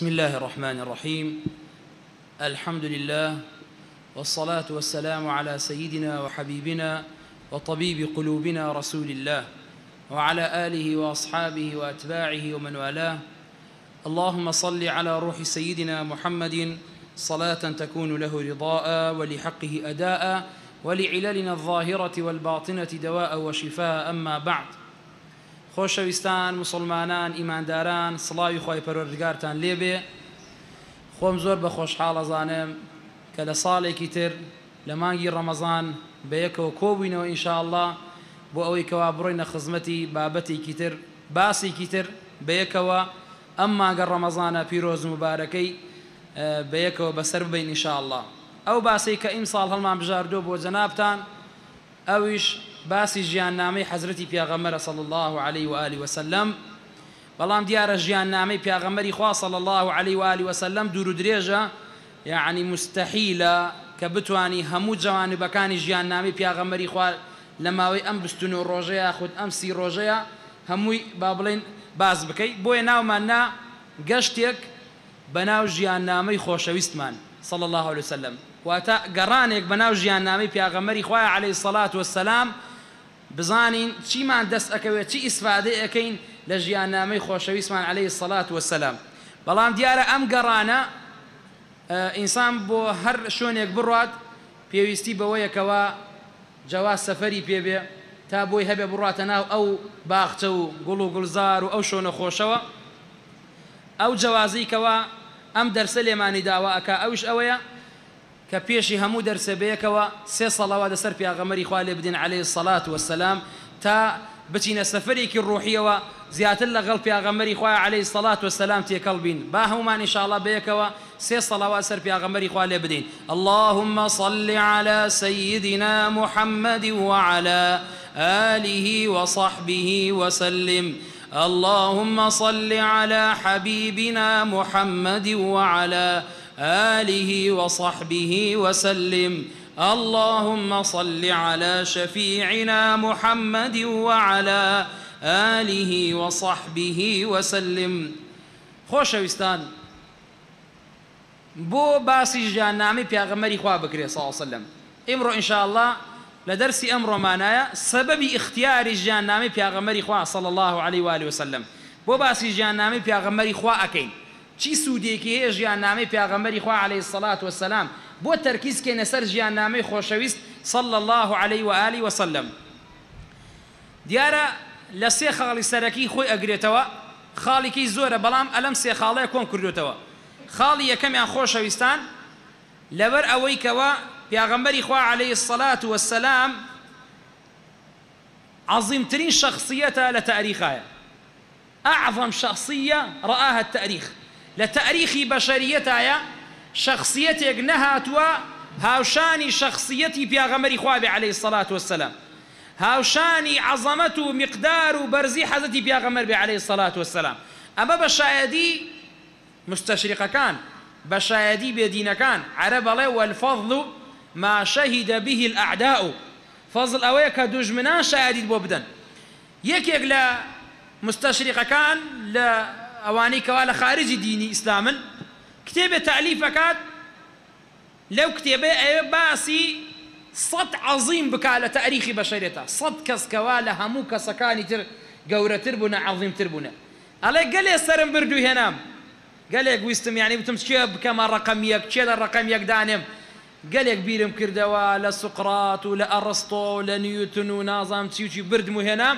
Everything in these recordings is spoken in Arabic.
بسم الله الرحمن الرحيم الحمد لله والصلاة والسلام على سيدنا وحبيبنا وطبيب قلوبنا رسول الله وعلى آله وأصحابه وأتباعه ومن والاه اللهم صل على روح سيدنا محمد صلاة تكون له رضاء ولحقه أداء ولعللنا الظاهرة والباطنة دواء وشفاء أما بعد خۆشەویستان مسلمانان ئیمانداران سڵاوی خۆی پەرۆردگارتان لێبێ خۆم زۆر بە خۆشحاڵەزانم کە لە ساڵێکی تر لە مانگی ڕەمەزان بە یەکەوە کۆبووینەوە ئینشاءله بۆ ئەوەی کەوا بڕۆینە خزمەتی بابەتێکی تر باسێکی تر بە یەکەوە ئەم ماگە ڕەمەزانە پیرۆز مبارەکەی بە یەکەوە بەسەر بین ئینشاءله ئەو باسی کە ئیم ساڵ هەڵمان بژاردۆ بۆ جەنابان ئەویش باسی ژیاننامەی حەزرەی پیاغەمەرە سەڵ الله عليه و عالی وسلم بەڵام دیارە ژیاننامەی پیاغەمەری خوا سەڵ الله عليه و عالی وسلم دوور و درێژە یعنی مستحیلە کە بتانی هەموو جوانبەکانی ژیاننامەی پیاغەمەری خوا لە ماوەی ئەم بستون و ڕۆژەیە خودود ئەم سی ڕۆژەیە هەمووی با بڵێن باز بکەیت بۆیە ناومان نا گەشتێک بە ناو ژیاننامەی خۆشەویستمان صل الله عليه وسلم واتە گەڕانێک بە ناو ژیاننامەی پیاغەمەری خخوای عليه سەلات وسلام بزانین چیمان دەست ئەەکەوێت چی ئیسفادە ئەەکەین لە ژیانامەی خۆشەویستمان عليهەی سەلات وسلام بەڵام دیارە ئەم گەڕانە ئینسان بۆ هەر شوێنێک بڕات پێویستی بەوەیەکەوە جواز سەفەری پێبێ تا بۆی هەبێ بڕاتە ناو ئەو باخچە و گوڵ و گوڵزار و ئەو شۆنە خۆشەوە ئەو جوازیکەوە ئەم دەرسە لێمانی داوا ئەکا ئەوش ئەوەیە کە پێشی هەموو دەرسەبەیەکەوە سێ سەڵەوە دەسەر في خوا لێ بدین عليه الصلاة والسلام تا بچینە سەفرێکی الله غلب يا غمري خوا عليه الصلاة سەلات وسلام تێکەڵ بین با هەمومان شاءڵە بەیەکەوە سێ صلوات سر في أغمري لێ ابدين اللهم صل على سيدنا محمد وعلى آله وصحبه وسلم اللهم صل على حبيبنا محمد وعلى آله آله وصحبه وسلم اللهم صل على شفيعنا محمد وعلى آله وصحبه وسلم خوش خۆشەویستان بۆ باسی ژیاننامەی پیاغەمەری خوا بکرێ ساوسلم ئمڕۆ ئینشاءله لە دەرسی ئەم ڕۆمانایە سەبەبی اختیاری في أغمري خوا صلى الله عليه وآله وسلم بۆ باسی في أغمري خوا اكين چی سوودێکی هەیە ژیان نامی پیاغەمبەری خوا عليه سەلات وسلام بۆ تەرکیزکەینە سەر ژیان نامی خۆشەویست صلى الله عليه وآله وسلم دیارە لە سێ خاڵی سەرەکی خۆی ئەگرێتەوە خاڵێکی زۆرە بەڵام ئەلەم سێ خاڵەیە کۆن کردوتەوە خاڵی یەکەمیان خۆشەویستان لەبەر ئەوەی کەوە پیاغەمبەری خوا علیه الصلاة والسلام ترين شخصية لتاريخها أعظم شخصية رآها التاريخ لە شخصيتي بەشەریەتایە توا هاوشاني شخصيتي بيا غمري خوابي عليه الصلاة والسلام هاوشاني عظمته مقدار برزي حزتي بيا پیاغەمەر عليه الصلاة والسلام أما بشايدي مستشرق كان بشايدي شایەدی كان عرب الله والفضل ما شهد به الأعداء فضل أويك دجمنا شايدي بوبدن بۆ لا مستشرق كان لا ئەوانەی کەوا لە خارجی دینی ئیسلامن کتێبێ تالیفەکات لەو کتێبێ ئەوێ باسی سەد عظیم بکات لە تاریخی بەشێتە سەد کەسکەوا لە هەموو کەسەکانی تر گەورەتر بوون عظیمتر بوونە ئەڵێ گەلێ سرم بردو هێنام گەلێک ویستم یعنی بتم چێ بکەمە ڕقم یەک چێ لە ڕقم یەکدانێم گەلێک بیرم کردەوە لە سوقرات و لە ئەڕستۆ و لە نیوتن و نازام چیوچی بردم و هێنام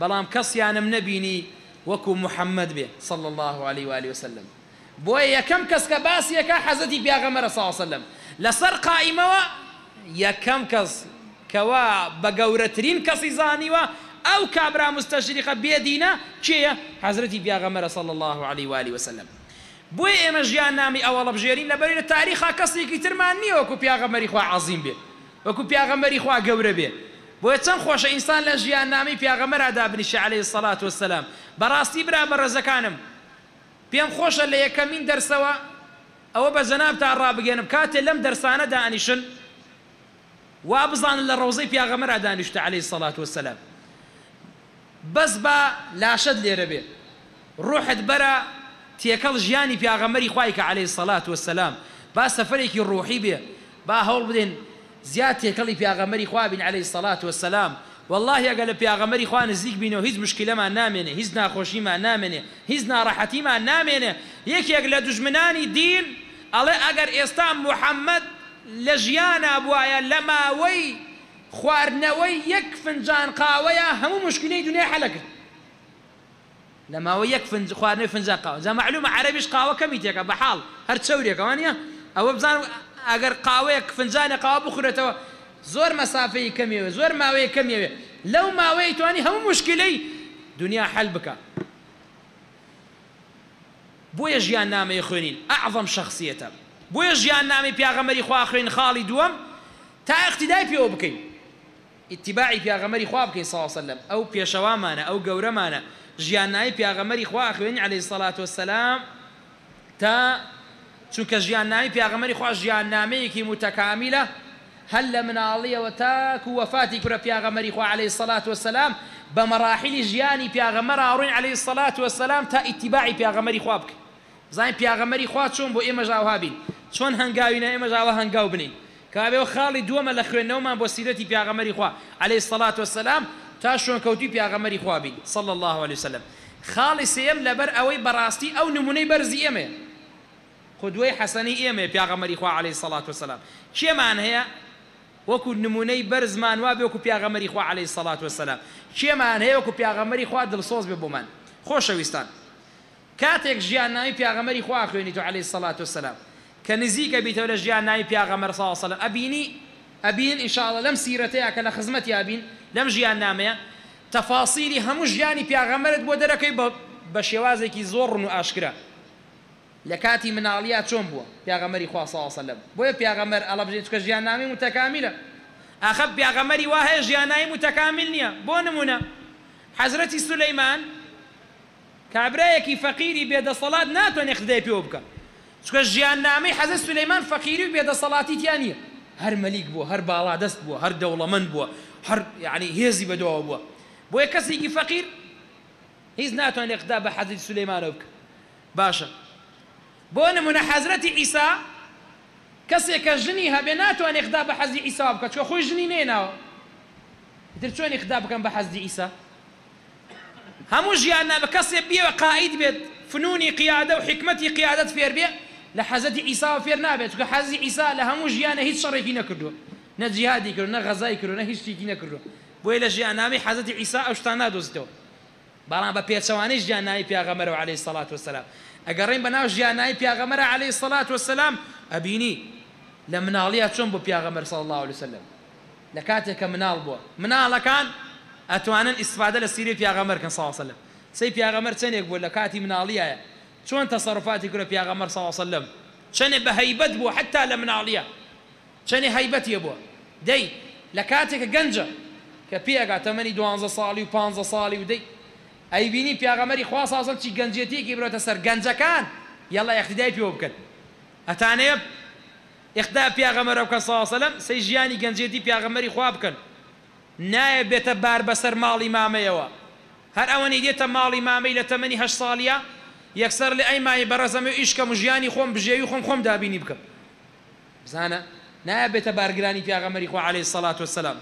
بەڵام کەسیانم نەبینی وكو محمد به صلى الله عليه وآله وسلم بۆیە یەکەم کەس کە باسیەکە حەزەتی يا ساوسلم لەسەر قائیمەوە یەکەم کەس کەوا بە گەورەترین کەسی زانیوە ئەو کابرا مستەشریقە يا کێە بيا غمر صلى الله عليه وآله وسلم بۆی ئێمە ژیان بجيرين ئەوە بژێرین لەبەرێ تاریخا کەسێکی ترمان نییە وەکو پیاغەمەری خوا عظیم بێ وەکو پیاغەمەری خوا گەورە بێ بۆیە چەند خۆشە ئینسان لە ژیان نامی پیاغەمەرادا بنیشە عليه سەلات وسلام بەڕاستی برا بە ڕێزەکانم پێم خۆشە لە یەکەمین دەرسەوە ئەوە بە جەنابتان ڕابگەێنم کاتێ لەم دەرسانە دانیشن وا بزانن لە ڕۆزەی پیاغەمەرا دانیشتە عليه سەلات وسلام بەس بە لاشت لێرە بێ ڕوحت بەرە تێکەڵ ژیانی پیاغەمەری خوایکە عليه سەلات وسلام با سەفرێکی ڕوحی بێ با هەوڵ بدەین زيادة يكلي في أغمري خوابين عليه الصلاة والسلام والله يقال في أغمري خوان الزيك بينه هز مشكلة ما نامنه هز ناخوشي ما نامنه هز ناراحتي ما نامنه يك يقال دجمناني دين ألا أقر إستام محمد لجيان أبوايا لما وي خوارنوي يك فنجان قاويا همو مشكلة دنيا حلقة لما هو يكفن خوارنوي فنجان قاوة زي معلومة عربيش قاوة كميتيك بحال هر تسوريك وانيا أو بزان ئەگەر قاوەیە فنجانە قاوا بخورێتەوە زۆر مەسافەی کەمیەوە زۆر ماوەیە کەمیەوێ لەو ماوەی توانی هەموو مشکلەی دنیا حل بکە بۆیە ژیان نامەی خوێنین ئەعظم شخصیەتە بۆیە ژیان نامی پیاغەمەری خواخرین خاڵی دووەم تا اقتیدای پێوە بکەین اتباعی پیاغەمەری خوا بکەین ساوسلم ئەو پێشەوامانە ئەو گەورەمانە ژیان ناایی پیاغەمەری خواخوێن عليه سەلات وسلام تا نامي في أغمري چونکە جيان نامي كي متكاملة هل من لە وتاك وفاتي وەفاتی في أغمري خوا عليه الصلاة والسلام بمراحل جياني في أغمري ئاڕین عليه الصلاة والسلام تا اتباعي في أغمري پیاغەمەری خواب بکە زانین پیاغەمەری خوا چۆن بۆ ئێمە ژاوها بین چۆن هەنگاوینە ئێمە ژاوە هەنگاو بنین کابێ خاڵی دووەمە لە خوێندنەوەمان بۆ في أغمري خوا عليه الصلاة والسلام تا شون كوتي شوێنکەوتی پیاغەمەری خوابین صلى الله عليه وسلم خاڵی سێم لەبەر ئەوەی بەڕاستی ئەو نمونەی بەرزی ئێمەیە خۆ دوای حەسەنی ئێمە پیاغەمەری خوا عليه سەڵات وسلام کێمان هەیە وەکو نمونەی بەرزمان وا بێکو پیاغەمەری خوا عليه سەڵات وسلام کێمان هەیە وەکو پیاغەمەری خوا دڵسۆز بێ بۆمان خۆشەویستان کاتێک ژیان ناوی پیاغەمەری خوا خوێنی تو عليه سەڵات وسلام کە نزیکە بیتەوە لە ژیان ناوی پیاغەمەر ساڵسەلام ئەبینی ئەبین ئینشاءڵە لەم سیرەتەیە کە لە خزمەتی ئابین لەم ژیان نامەیە تەفاسیری هەموو ژیانی پیاغەمەرت بۆ دەرەکەی بە شێوازێکی زۆڕن و ئاشکرا لكاتي من عليا شون بوا يا غمري خوا صلى الله عليه بوا يا غمر الله بجيت كجيانامي متكاملة أخب يا غمري واهي جياناي متكاملني بوا نمونا حضرتي سليمان كابريك فقيري بيد الصلاة ناتو نخدي بيوبك شكو جياناي حضرت سليمان فقيري بيد الصلاة تيانية هر مليك بوا هر بالا دست بوا هر دولة من بوا هر يعني هيزي بدوا بوا بوا كسي فقير هيز ناتو نخدي بحضرت سليمان أوبك باشا بون من حضرت عيسى كسي كجني هبناتو ان اخدا بحز عيسى بك شو خو جني نينا درت شو ان اخدا بك بحز عيسى هموج جيانا بكسي بي وقائد بيت فنوني قياده وحكمتي قياده في اربيه لحزت عيسى في ارنابه شو حز عيسى لهموج جيانا هي شر فينا كردو نا جهادي كرو نا غزاي كرو نا هيش فينا كرو بويلا جي انامي حزت عيسى اشتانا دوزتو بلان بابيتشواني جيانا انامي بيغمرو عليه الصلاه والسلام ئەگەڕێن بە ناو ژیانایی پیاغەمەرە عليهەی سەلات وسلام ئەبینی لە مناڵیە چۆن بۆ پیاغەمەر سەڵ الله بو وسلم لە کاتێککە استفاده لسیری پیغمبر کن صلی الله علیه و ساوسلم سی چن یک بول لکاتی کاتی مناڵیە چۆن تەسەرفاتی کورە پیاغەمەر ساوسلم چنێ بە هەیبەت بوو حتا لە مناڵیە چنێ هەیبەتیە بووە دەی لە کاتێکە گەنجە کە پێگا تەمەنی دو ساڵی و پ ساڵی و دەی ئەی بینی پیاغەمەری خوا سازم چی گەنجێتیەکی برۆتە سەر گەنجەکان یەڵە یەختیدای پێوە بکەن ئەتانێ یخدا پیاغەمەرە بکەن ساسەلم سەی ژیانی في پیاغەمەری خوا كان نایە بێتە بار بەسەر مالي مامەیەوە هەر ئەوەنی دێتە ماڵی مامەی لە تەمەنی هە ساڵە یەکسەر لە ئەیمای بەڕزەمە ئیشکەم ژیانی خۆم بژێوی خۆم خۆم دابینی بکەم بزانە نایە بێتە بارگرانی پیاغەمەری خوا عليه سەلات وسلام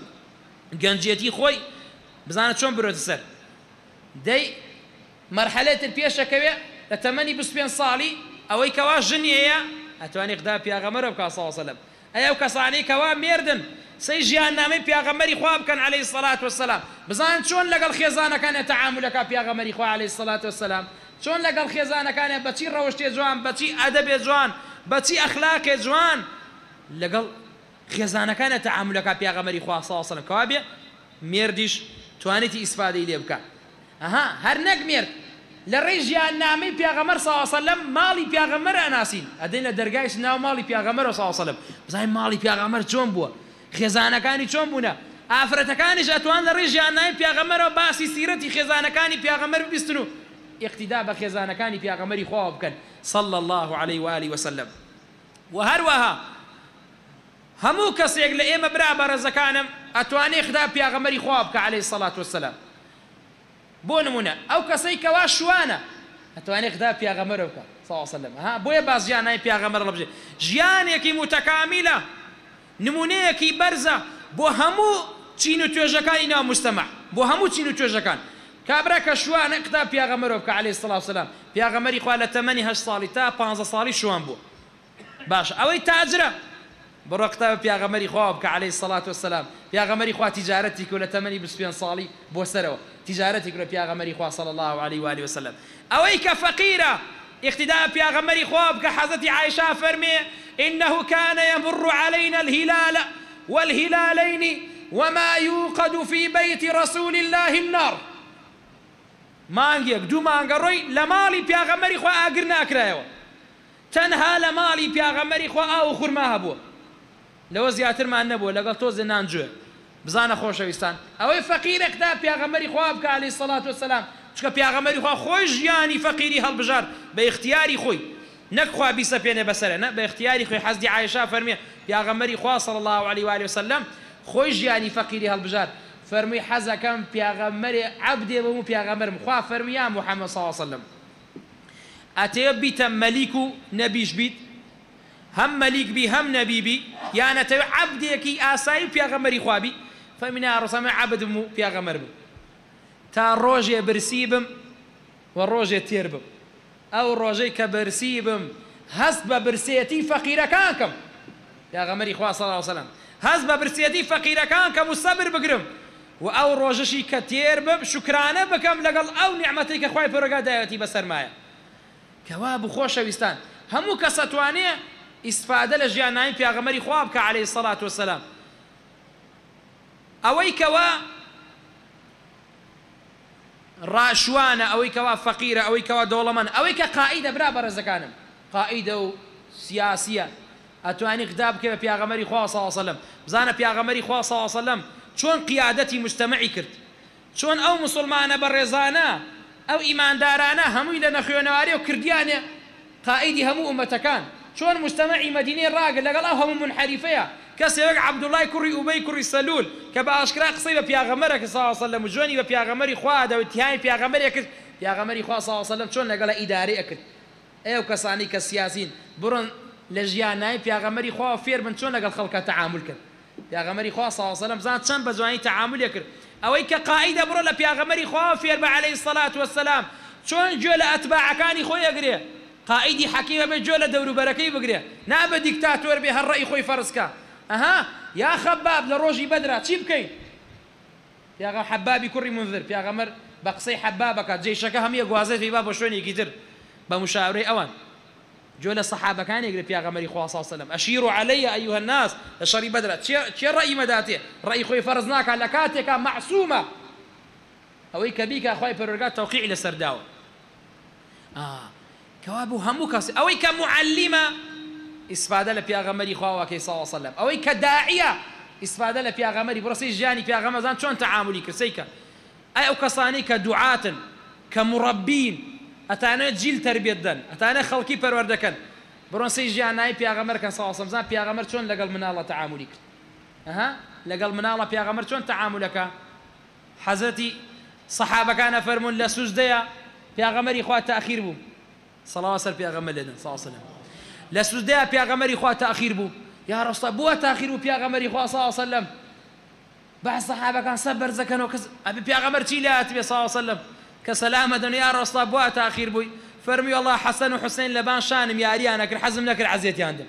گەنجێتی خۆی بزانا چۆن برۆتە دەی مەرحەلێتتر پێشەکەوێ لە تەمەنی بپێن ساڵی ئەوەی کەوا ژنیەیە ئەتوانی قدا پیاغەمەرە بکە ساوسلم ئەو کەسانی کەوا مێردن سی ژیان نامی پیاغەمەری خوا بکەن عليه سلات وسلام بزان چۆن لەگەڵ خێزانەکانە تەعاامولەکە پیاغەمەری خوا عليه سلات وسلام چۆن لەگەڵ خێزانەکانە بەچی ڕەوشتێ جوان بەچی ئەدەبێ جوان بەچی ئەخلاکێ جوان لەگەڵ خێزانەکانە تەعاامولەکە پیاغەمەری خوا ساوسلم کەوا بێ مێردیش توانێتی ئیسپادەی لێ بکە ئەها هەر نەگمێرت لە ڕێژیان نامی پیاغەمەر ساوەسەلم ماڵی پیاغەمەر ئەناسین ئەدەین لە دەرگایش ناو ماڵی پیاغەمەر و ساوەسەلم بزای ماڵی پیاغەمەر چۆن بووە خێزانەکانی چۆن بوونە ئافرەتەکانیش ئەتوان لە ڕێژیان نامی پیاغەمەرەوە باسی سیرەتی خێزانەکانی پیاغەمەر بیستن و ئیقتیدا بە خێزانەکانی پیاغەمەری خوا بکەن صل الله عليه وآله وسلم وهروەها هەموو کەسێک لە ئێمە برا بەڕێزەکانم ئەتوانێ خدا پیاغەمەری خواب بکە عليه سەڵات وسلام بۆ نمونە ئەو کەسەی کەوا شوانە ئەتوانێت خدا پیاغەمەرە بکە ساوەسەلم ها بۆیە باز ژیانای پیاغەمەر لەبژێ ژیانێکی متەکامیلە نمونەیەکی بەرزە بۆ هەموو چین و توێژەکانی ناو مستەمە بۆ هەموو چین و توێژەکان کابرا کە شوانە قدا پیاغەمەرە بکە عليه سلا وسلام پیاغەمەری خوا لە تەمەنی هەش ساڵی تا 15 ساڵی شوان بوو باش ئەوەی تاجرە بڕۆ قوتابە پیاغەمەری خواب كعلي الصلاة والسلام وسلام پیاغەمەری خوا تجارتي كل تمني بس بسپێن صالي بوسروا تجارتي كل کرە پیاغەمەری خوا صلى الله عليه وآله وسلم أويك فقيرة اختداء اقتداء پیاغەمەری خواب بکە عائشة عایشا إنه كان يمر علينا الهلال والهلالين وما يوقد في بيت رسول الله النار ما دوو مانگە ڕۆی لە ماڵی پیاغەمەری خوا كرايو تنها تەنها لە ماڵی پیاغەمەری خوا او خورما هەبووە لەوە نبو نەبووە لەگەڵ تۆ زنانجوێ بزانە خۆشەویستان ئەوەی فەقیرەکدا پیاغەمەری خواب بکە علی سەڵات و سەسلام چکە پیاغەمەری خوا خۆی ژیانی فەقیری هەڵبژار بە اختیاری خوي نەکخوا بیسە پێێنێ بەسرە نە بە اختیاری خۆی حەزدی عیشا فەرمیێ پیاغەمەری خوا سەڵ الله علی واری وسلم خۆی ژیانی فەقیری هەڵبژار فەرمی حەزەکەم پیاغەمەری عبدێ بەم و پیاغەمەرم محمد فەرمیان الله ساوسلم ئەتێ بیتە مەلیک و نەبیش بیت هم مليك بي هم نبي بي يا يعني تو عبدك آساي في غمري خوابي فمن رسم عبد مو في غمر بي تا روجي برسيبم وروجي تيربم أو روجي كبرسيبم برسيتي ببرسيتي كانكم يا غمر خوا صلى الله عليه وسلم برسيتي ببرسيتي كانكم والصبر بقرم وأو ئەو ڕۆژەشی کە تێر بم شکرانە بکەم لەگەڵ ئەو نعممەتی کە خخوای پۆرەگا دایەتی بە سەرمایە کەوا بخۆشەویستان هەموو استفاده لجيان في پیغمبري خواب عليه الصلاه والسلام اويك و راشوانا اويك و فقيره اويك و دولمان اويك قائده برابر زكانم قائده سياسيه اتواني غداب كي پیغمبري خواب صلى الله عليه وسلم زانه پیغمبري خواب صلى الله عليه وسلم چون قيادتي مجتمعي كرت چون او مسلمان برزانه او ایماندارانه دارانا اله نخيونه واري او كرديانه قائدي همو امتكان چۆن مستەمەعی مدینێ ڕاگە لەگەڵا هەموو منحریفەیە کەسێک عبدوڵای کوڕی ئوبەی کوڕی سەلول کە بە ئاشکرا قسەی بە پیاغەمەرە کە ساوەسە لە مجوێنی بە في خوا دەوتیانی پیاغەمەرێک کرد پیاغەمەری خوا ساوەسە لەم چۆن لەگەڵ ئیداری ئەکرد ئێو کەسانی کە سیاسین بڕن لە ژیانای پیاغەمەری خوا فێر بن چۆن لەگەڵ تعامل تەعامل في أغمري خوا صلى الله عليه وسلم بە شن بزواني تعامل يكر أو قائیدە بڕۆ برون پیاغەمەری أغمري فێر فير عەلەی الصلاة والسلام شون گوێ لە كاني خوي ئەگرێ قائدي حكيمة بجولة دورو بركي بقريه بگرێ ديكتاتور بها الرأي خوي فرسكا أها يا خباب لروجي خەباب تشيب كي يا غا حبابي كري حەبابی کوڕی منذر پیاغەمەر بە قسەی حەبابەکە جێشەکە هەمیە گوازێت با بە شوێنێکی تر بە مشاورەی ئەوان جو لە سەحابەکانی گرە پیاغەمەری خوا سەلم ئەشیر و علەیە ئەیوه الناس لە شەڕی بەدرا چێ ڕەی مەداتێ ڕێی خۆی فەرز ناکە لە کاتێکە مەعسوومە ئەوەی کە بیکە خی پەرگات كوابو هموك أو معلمة إسفادة لبيا غمري خواك صلى الله عليه وسلم أو كداعية إسفادة لبيا غمري برصي جاني بيا غمزان شلون تعاملي كرسيك أي أو كصاني كدعاة كمربين أتانا جيل تربية دن أتانا خلقي بروردكن برصي جاني بيا غمر كان صلى الله عليه وسلم زان بيا غمر شلون لقل من الله تعاملي أها لقل من الله بيا غمر شلون تعاملك حزتي صحابة كان فرمون لا بيا غمري خواك تأخير بو سەڵاوا سەر پیاغەمە لێدن ساسلم لە سوودەیە پیاغەمەری خوا تاخیر بوو یا ڕستە بووە تاخیر و پیاغەمەری خوا ساسلم بەس سەحابەکان صلى الله عليه وسلم بعض الصحابه كان صبر زكنا وكس ابي دنیا ڕستا بووە لا تبي صلى الله حەسەن و حوسین لەبان شانم یاریانەکرد حزم لك عزیێتیان يا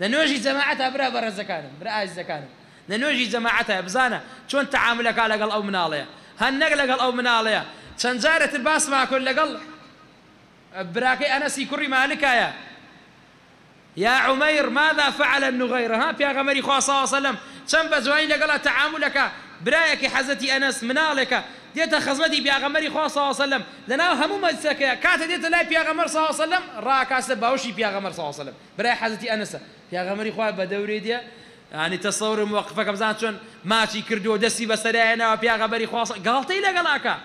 لە لنوجي جەماعەتە برا بەڕێزەکانم برا ئازیزەکانم لە نوێژی جەماعەتە بزانە چۆن تعاملەکە لەگەڵ ئەو مناڵەیە هەن نەک لەگەڵ ئەو مناڵەیە چەند الباس مع كل لەگەڵ براكي أنا سيكري مالك يا يا عمير ماذا فعل النغير ها في أغمري خواه صلى الله عليه وسلم كم بزوين لقال تعاملك برايك حزتي أنس منالك ديت خزمتي بيا غمر خواه صلى الله عليه وسلم لنا هم مجلسك كات ديت لا بيا غمر صلى الله عليه وسلم راك أسب أوشي بيا صلى الله عليه وسلم براي حزتي أنس بيا غمر خواه بدوري ديا يعني تصور موقفك مزان ماشي كردو دسي بس رأينا بيا غمر خواه قالت إلى قلاك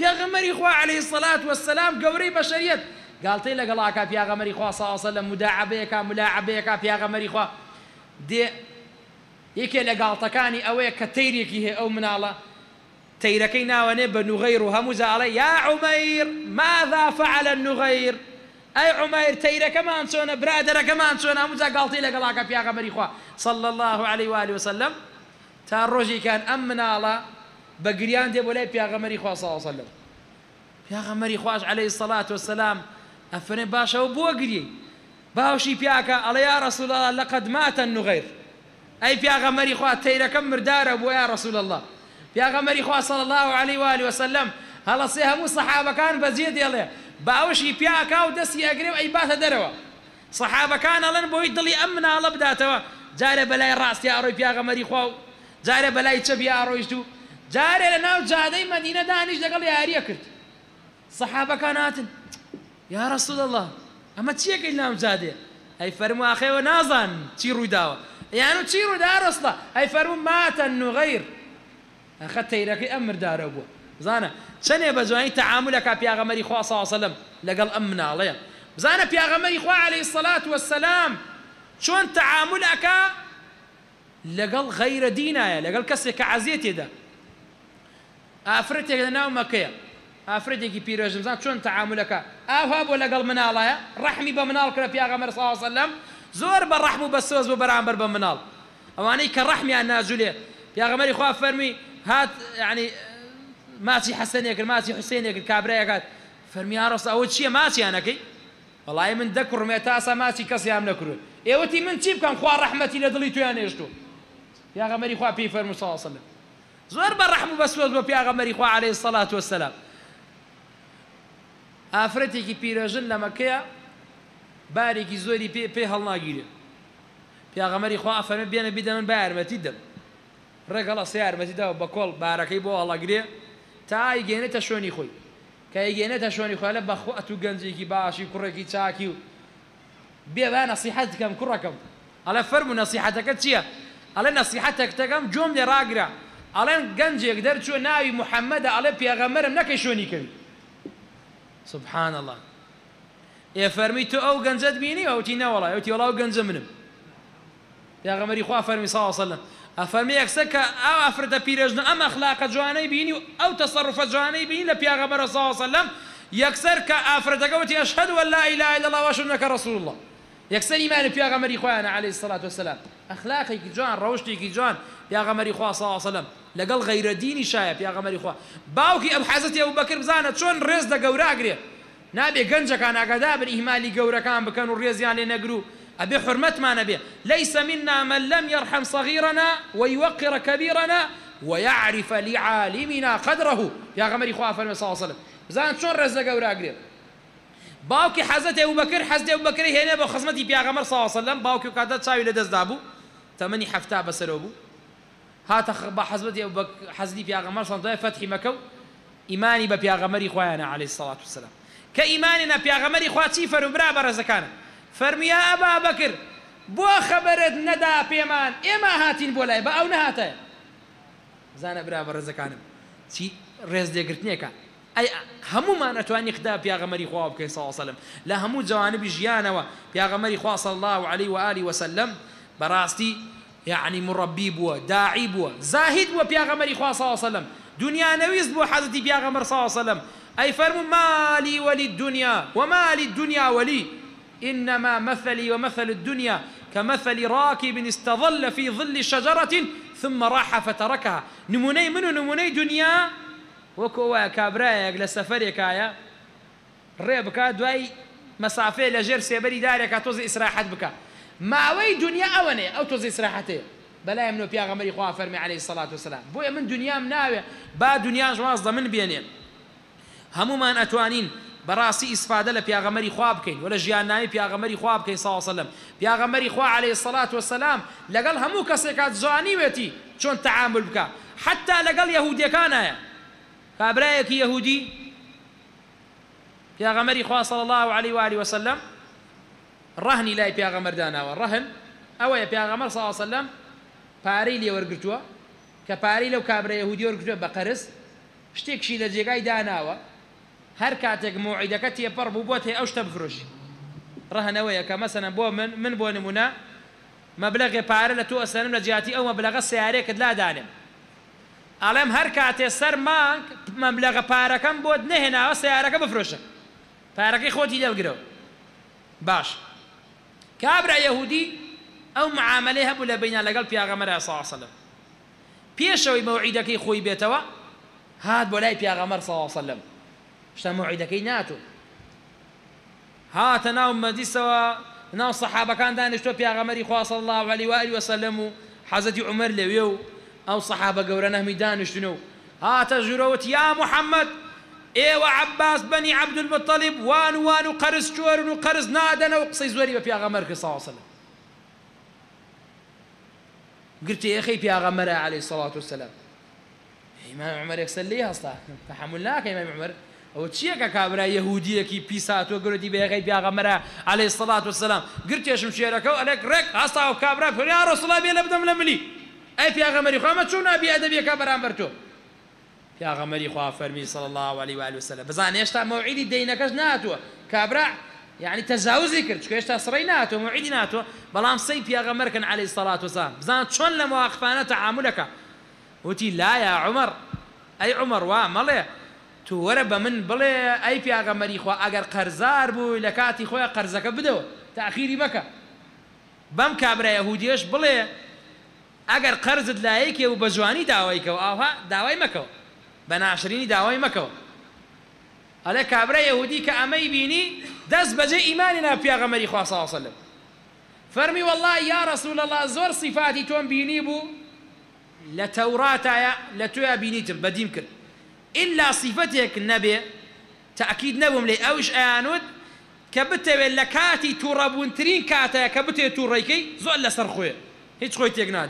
پێغەمەری خوا عليه سەلات وەسەسلام گەورەی بەشریت گالتەی لەگەڵاکە پیاغەمەری خوا ساسە الله مداعبەیەەکە وسلم پیاغەمەری خوا دێ یەکێ لە گاڵتەکانی ئەوەیە کە تیرێکی هەیە ئەو مناڵە تەیرەکەی ناوەنێ بە نوغیر و هەموو زاڵە یا عمەیر ماذا فعلە نوغیر ئەی عمەیر تەیرەکەمان چۆنە برادەرەکەمان چۆن هەمووجا گاڵتی لەگەڵاکە غمر إخوة صلى الله عليه وآله وسلم تا كان أمنا الله بقريان دي بولاي دێ بۆ خواه صلى الله عليه وسلم خوش عليهەی خواه عليه الصلاة والسلام أفرين باشا وبو گری باوشی پیاکە على يا رسول الله لقد مات النغير أي نوغیر ئەی خواه تيرا كم مردار أبو يا رسول الله پیاغەمەری خواه صلى الله عليه وآله وسلم هەڵە سێ هەموو سەحابەکان بەجێ دێڵێ باوشی پیاکە و دەستی ئەگرێ و ئەی دروا صحابة كان لن بۆی دڵی ئەم مناڵە جاري بلاي بەلای يا ئاڕۆی پیاغەمەری خوا خواه جاري بلاي تشب يا ڕۆیشت و جاري لنا وجادي مدينة دانش دقل يا ريكرت صحابة كانت يا رسول الله أما تشي قيل لنا أي فرمو أخي ونازان تشي رويداوة يعني تشي رويدا رسلا أي فرمو ماتا نو غير أخذت إيراكي أمر دار أبوه زانا شنو بزواني تعاملك يا غمر إخوة صلى الله عليه وسلم لقل أمنا عليه زانا يا غمر إخوة عليه الصلاة والسلام شون تعاملك لقل غير دينا يا لقل كسك عزيتي ده ئافرەتێک لە ناو مەکەیە ئافرەتێکی پیرۆژمزان چۆن تەعااملەکە ئاها بۆ لەگەڵ مناڵایە ڕحمی بە مناڵ کرە پیاغەمەر ساوەسەلم زۆر بە ڕحم و بە سۆز بۆ بەرامبەر بە مناڵ ئەوانەی کە ڕحمیان ناجوولێ پیاغەمەری خوا فەرمی هات ینی ماچی حەسەنێکرد ماچی حوسێنێکرد کابراەکەات فەرمیان ڕست ئەوە چییە ماچیانەکەی بەڵی من دەکوڕمێ تاسە ماچی کەسیان نەکرد ئێوەتی من چی بکەم خوا ڕحمەتی لە دڵی تویان هێشتو پیاغەمەری خوا پێی فەرمو ساوەسەلم زۆر بە ڕەحم و بەسۆز بە پیاغەمەری خوا عليه سەلات وسلام ئافرەتێکی پیرەژن لە مەکەیە بي زۆری پێ پێ هەڵناگیرێ پیاغەمەری خوا ئەفەرمە بێنە بیدەن بە یارمەتی دەم ڕێگەڵە سێ یارمەتیداوە بە باركي بو الله هەڵەگرێ تا تشوني خوي كا کە ئەیگەێنێتە شوێنی خۆ لە بەخوات گنزي كي باشي كوري كي تاكي بيا نەسیحەت نصيحتكم كركم على فرم نصيحتك تيا على نصيحتك تكم جملة راقرة الان ئەڵێن گەنجێک دەرچووە ناوی محەممەدە ئەڵێ پێغەمەرم نەکەی شوێنی کردی سبحان الله ئێ فەرمی او ئەو گەنجەت بینی او نەوەڵی ئەوتی او گنج منم پیغمبر پێغەمەری خوا فەرمی ساوەسەلم ئەفەرمی یەکسە کە ئەو ئەفرەتە پیرۆژنە ئەمە خلاقە جوانەی بینی و ئەو تەسەڕفە جوانەی الله لە وسلم ساوەسەلم یەکسەر کە ئافرەتەکەوتی ئەشهد ولا إله إلا الله وشنك رسول الله یەکسەر ایمانی پیاغەمەری خویانە عليه الصلاة والسلام ئەخلاقێکی جوان ڕەوشتێکی جوان يا غمر صلى الله عليه وسلم لەگەڵ باوكي أبو پیاغەمەری يا أبو بكر حەزەتی شون رز دا چۆن قريه دە گەوراگرێ كان گەنجەکان ئاگادابن ئیمالی گەورەکان بکەن و ڕێزیان لێ يعني نەگرو أبي ما نبي ليس منا من لم يرحم صغيرنا ويوقر كبيرنا ويعرف لعالمنا قدره يا غمر خواه فرمي صلى الله عليه وسلم بزان شون دا أورا قريه باوكي حزت أبو بكر حزت أبو بكر هنا بخصمتي بيا غمر صلى الله عليه وسلم باوكي قادت شاوي لدز دابو تمني حفتا بسروبو هات هاتە بە حەزبەتی ئەو حەزی پیاغەمەر سەڵدای فەتحی فتح و إيماني ببي أغمار إخوانا عليه الصلاة والسلام کە ئیمانینە أغمار إخواتي فەربرا بە ڕێزەکانە فەرمیە ئەبا بەکرد بۆ خەبەرت نەدا پێمان ئێمە إما هاتين لای بە ئەو نەهاتە زانە برا بە ڕێزەکانم چی ڕێز دێگرتنێکە ئەی هەمومان ئەتوانی خدا پیاغەمەری خوا لا همو لە هەموو جوانبی أغمار پیاغەمەری صلى الله عليه وآله وسلم براستي يعني داعي زاهد مربی بووە داعی بووە زاهید بووە پیاغەمەری خوا ساوسلم صلى الله عليه وسلم أي ساوسلم ما لي ولي الدنيا وما لي الدنيا ولي إنما مثلي ومثل الدنيا كمثل راكب استظل في ظل شجرة ثم راح فتركها نموني منو نموني دنيا وكوا كابرايك لسفرك يا ريبك دواي مسافة لجير سيبري دارك توزي إسراحت بك دنيا دنیا او توزي تۆزی بلا يمنو بيا پیاغەمەری خوا فرمي عليه الصلاه وسلام بو من دنيا مناوي با دنیا من دە من اتوانين براسي ئەتوانین بەڕاستی ئیسفادە خوابكين ولا خوا بکەین وە خوابكين صلى الله عليه وسلم بيا پیاغەمەری خوا عليه سلاات وسلام لەگەڵ هەموو کەسێکات زانی تعامل بك حتى بکە يهودي لەگەڵ یهودیەکانایە يهودي يا پیاغەمەری خوا صلى الله عليه وآله وسلم ڕاهنی لای پیاغەمەرداناوە ڕەهن ئەوەیە پیاغەمەر ساوەسەلم پارەی لێوەرگتووە کە پارەی لەو کابرەیە هودیۆرگتووە بە قەرز شتێکشی لە جێگای داناوە هەر کاتێک موعیدەکە تێپەڕ بوو بۆ تێ ئەو شتە بفرۆشی ڕەهنەوەیە کە مەسەنە بۆ من من بۆ نمونە مەبلغێ پارە لە تۆ ئەسەنم لە جیاتی ئەو مەبلغە سیارێکت لادانێم ئەڵێم هەر کاتێ سەر مانک مەبلغە پارەکەم بۆت نەهێناوە سیارەکە بفرۆشە پارەکەی خۆتی دەلگرەوە باش كابر يهودي او معامله بلا بين لقل في اغمر صلى الله عليه وسلم في بيشوي موعدك خوي بيتوا هاد بلاي في اغمر صلى الله عليه وسلم شتا موعدك ناتو هات ناو مجلس ناو صحابه كان دانشتو في اغمر صلى الله عليه واله وسلم حزت عمر لو او صحابه قورنا ميدانشتو هات جروت يا محمد ئێوە عباس بني عبد المطلب وان وان و قرز چۆرن و قرز نادەنەوە قسەی زۆری بە قلت يا اخي في پیاغەمەرە عليه الصلاه والسلام امام عمر یەکسەر اصلا تحمل ناکە امام عمر يهوديه كي بيسات وقلت پیساتۆ گرتی بەیەخی پیاغەمەرە عليه الصلاه والسلام قلت يا شمشي و ئەلێک رك هەستا وكابرا يا رسول الله بێ لە بدەم اي في ئەی پیاغەمەری خامە چوو ادبي كابرا بەرامبەر پیاغەمەری خوا فەرمی سڵ الله علی والوسلە بزان هێشتا مەوعیدی دەینەکەش ناتوە کابرا یعنی تەزاوزی کرد چکە هێشتا سڕی ناتوە مەوعیدی ناتوە بەڵام سەی پیاغەمەرکن علی سەڵات وسان بزان چۆن لە مواقفانە تەعاملەکە وتی لایە عمر ئەی عمر وا مەڵێ تو وەرە بە من بڵێ ئەی پیاغەمەری خوا ئەگەر قەرزار بووی لە کاتی خۆی قەرزەکە بدەوە تاخیری مەکە بەم کابرا یهودیش بڵێ ئەگەر قەرزت لایەکێ و بە جوانی داوایکەوە ئاها داوای مەکەوە عشرين دعوي مكو على كابرا يهودي كامي بيني دز بجي ايماننا في غمر اخوا صلى الله عليه وسلم فرمي والله يا رسول الله زور صفاتي توم بيني بو لتوراتا يا لتويا بيني تم بديمك الا صفتك النبي تاكيد نبوم لي اوش انود كبته لكاتي تربون ترين كاتا كبته توريكي زول لا خويا هيك خويا تيك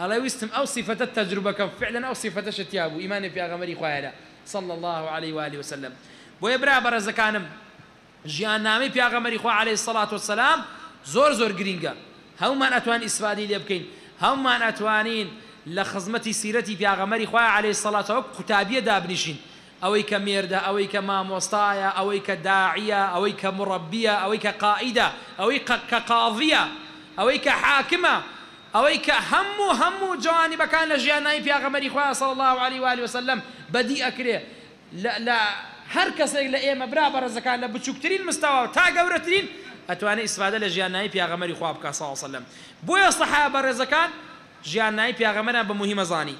الله يستم أو صفة التجربة كم فعلا أو صفة شتياب إيماني في أغمري خواهلا صلى الله عليه وآله وسلم بويبرا برزكانم نامي في أغمري خوا عليه الصلاة والسلام زور زور زۆر هم من أتوان إسفادي ليبكين هم من أتوانين لخزمة سيرتي في أغمري خوا عليه سڵاتەوە قوتابیە دابنیشین ئەوەی کە مێردە ئەوەی کە مامۆستایە ئەوەی کە داعیە ئەوەی کە مڕبیە ئەوەی کە قائیدە ئەوەی کە هەموو هەموو جوانی بەکان لە ژیانایی پیاغەمەری خوا سڵ الله عليه وال وسلم بەدی ئەکرێ لە هەر کەسێک لە ئێمە برا بەڕزەکان لە بچووکترین مستەوە تا گەورەترین ئەتوانێت ئیسفادە لە ژیانایی پیاغەمەری خوا بکە ساوسلم بۆیە سەحا بەڕێزەکان ژیانایی پیاغەمەرە بە مهمەزانی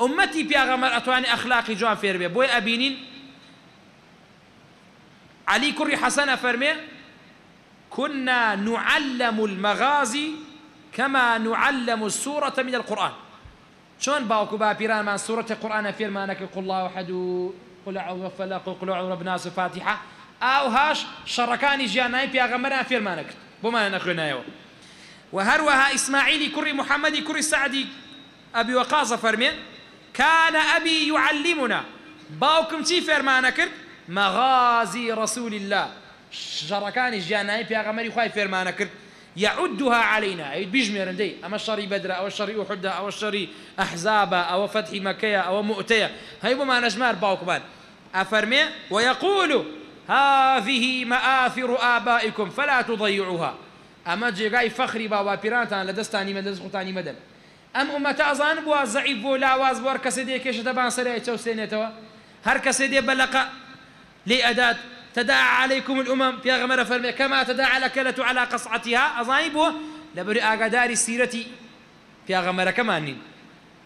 ئومەتی پیاغەمەر ئەتوانێت ئەخلاقی جوان فێربێ بۆی ابینین علی کوڕی حسن فەرمێ كنا نعلم المغازي كما نعلم السورة من القرآن شون باوكو بابيران من سورة القرآن فيرمانك قل الله أحد قل أعوذ فلق قل أعوذ ناس فاتحة أو هاش شركاني جياناي في فيرمانك بما نخنايو وهروها إسماعيل كري محمد كري سعدي أبي وقاص فرمي كان أبي يعلمنا باوكم تي فرمانك مغازي رسول الله شەڕەکانی في پیاغەمەری خی فرمانا کرد يعدها علينا ئەیت دي أما شري بدر أو شري احد أو شري احزاب أو فتح فەتحی أو مؤتية هاي بما نجمار باوكمان ئەفەرمێ ويقول هذه مآثر آبائكم فلا تضيعوها أما جێگای فخري بابا لە لدستاني مە دەست قوتانی أم أم ئومەتە ئازان بووە زعیب بۆ لاواز بۆر کەسێ دي کێشە دەبان سەرای چاوسێنێتەوە هەر کەسێ دي بلقا لێ تداعى عليكم الأمم في غمرة فرمي كما تداعى الأكلة على قصعتها أظايبه لبري آقاداري سيرتي في غمرة كماني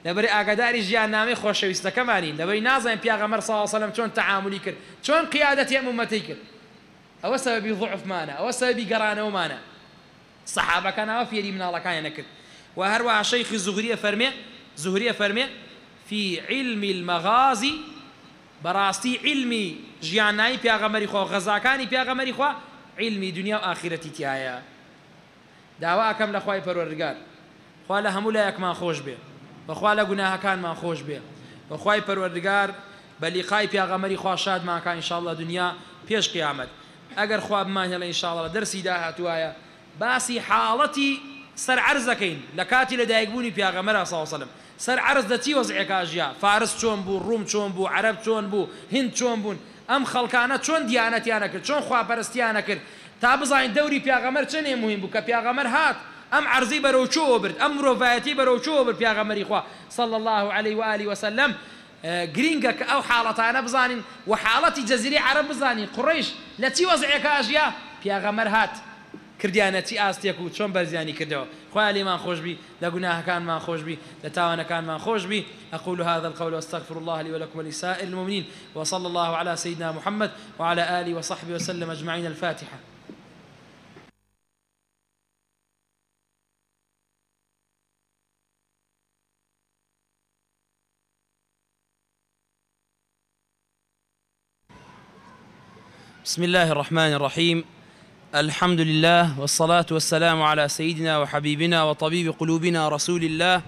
لبري آقاداري جيان نامي ويستا كماني لبري نازم في غمر صلى الله عليه وسلم شون تعاملي كر شون قيادتي أمتي كر أو سبب ضعف مانا أو سبب قرانة ومانا صحابة كان يدي من الله كان ينكر وهروا شيخ الزهرية فرمي زهرية فرمي في علم المغازي بەڕاستی علمی ژیانایی پیاغەمەری خۆ غەزاکانی پیاغەمەری خوا علمی دنیا و ئاخرەتی تایە داوا ئەکەم لە خی پەرۆرگار خوا لە هەموو لایەکمان خۆش بێ بەخوا لە گوناهەکانمان خۆش بێ بەخوای پەروەردگار بە لیقای پیاغەمەری خوا شادمانکان ئینشاءڵە دنیا پێش قیامەت ئەگەر خوابمان هێڵە ئینشاءڵە دەرسی داهاتوایە باسی حاڵەتی سەر عرزەکەین لە کاتی لە دایکبوونی پیاغەمەرا ساوسەلم سەر عرز دەچی وەزعێک ئاژیا فارس چۆن بوو ڕوم چۆن بوو عرب چۆن بوو هند چۆن بوون ئەم خەڵکانە چۆن دیانەتیانە کرد چۆن خواپەرستیانە کرد تا بزانین دەوری پیاغەمەر چنێ مهم بوو کە پیاغەمەر هات ئەم عرضی بەرەو چۆ برد ئەم مرۆڤایەتی بەرەو چۆ بر پیاغەمەری خوا صلى الله عليه وآله وسلم گرینگە کە ئەو حاڵەتانە بزانین و حاڵەتی جەزیری عرب بزانین قڕیش لە چی وەزعێک ئاژیا پیاغەمەر هات کردیانەتی ئاستێک و چۆن بەرزیانی کردەوە خواليمان خوشبي لقناها كان ما خوشبي لتاوانا كان ما بي أقول هذا القول واستغفر الله لي ولكم ولسائر المؤمنين وصلى الله على سيدنا محمد وعلى آله وصحبه وسلم أجمعين الفاتحة بسم الله الرحمن الرحيم الحمد لله والصلاة والسلام على سيدنا وحبيبنا وطبيب قلوبنا رسول الله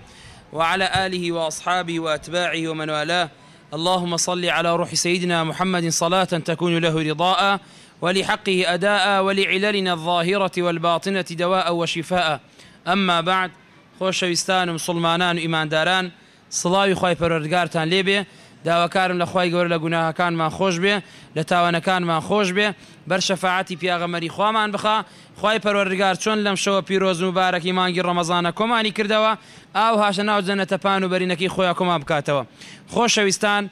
وعلى آله وأصحابه وأتباعه ومن والاه اللهم صل على روح سيدنا محمد صلاة تكون له رضاء ولحقه أداء ولعللنا الظاهرة والباطنة دواء وشفاء أما بعد خۆشەویستانم سلمانان و داران صلاة خی پەرۆردگارتان ليبيه داواکارم لە خی گەور لە گوناهەکانمان خۆش بێ لە تاوانەکانمان خۆش بێ بەر شەفاعتی پیاغەمەری خوامان بخا خی پەروەردگار چۆن لەم شەوە پیرۆز و بارەکی مانگی ڕەمەزانە کۆمانی کردەوە ئاو هاشە ناو جەنەتە پان و بەرینەکەی خۆیان کۆمان بکاتەوە خۆشەویستان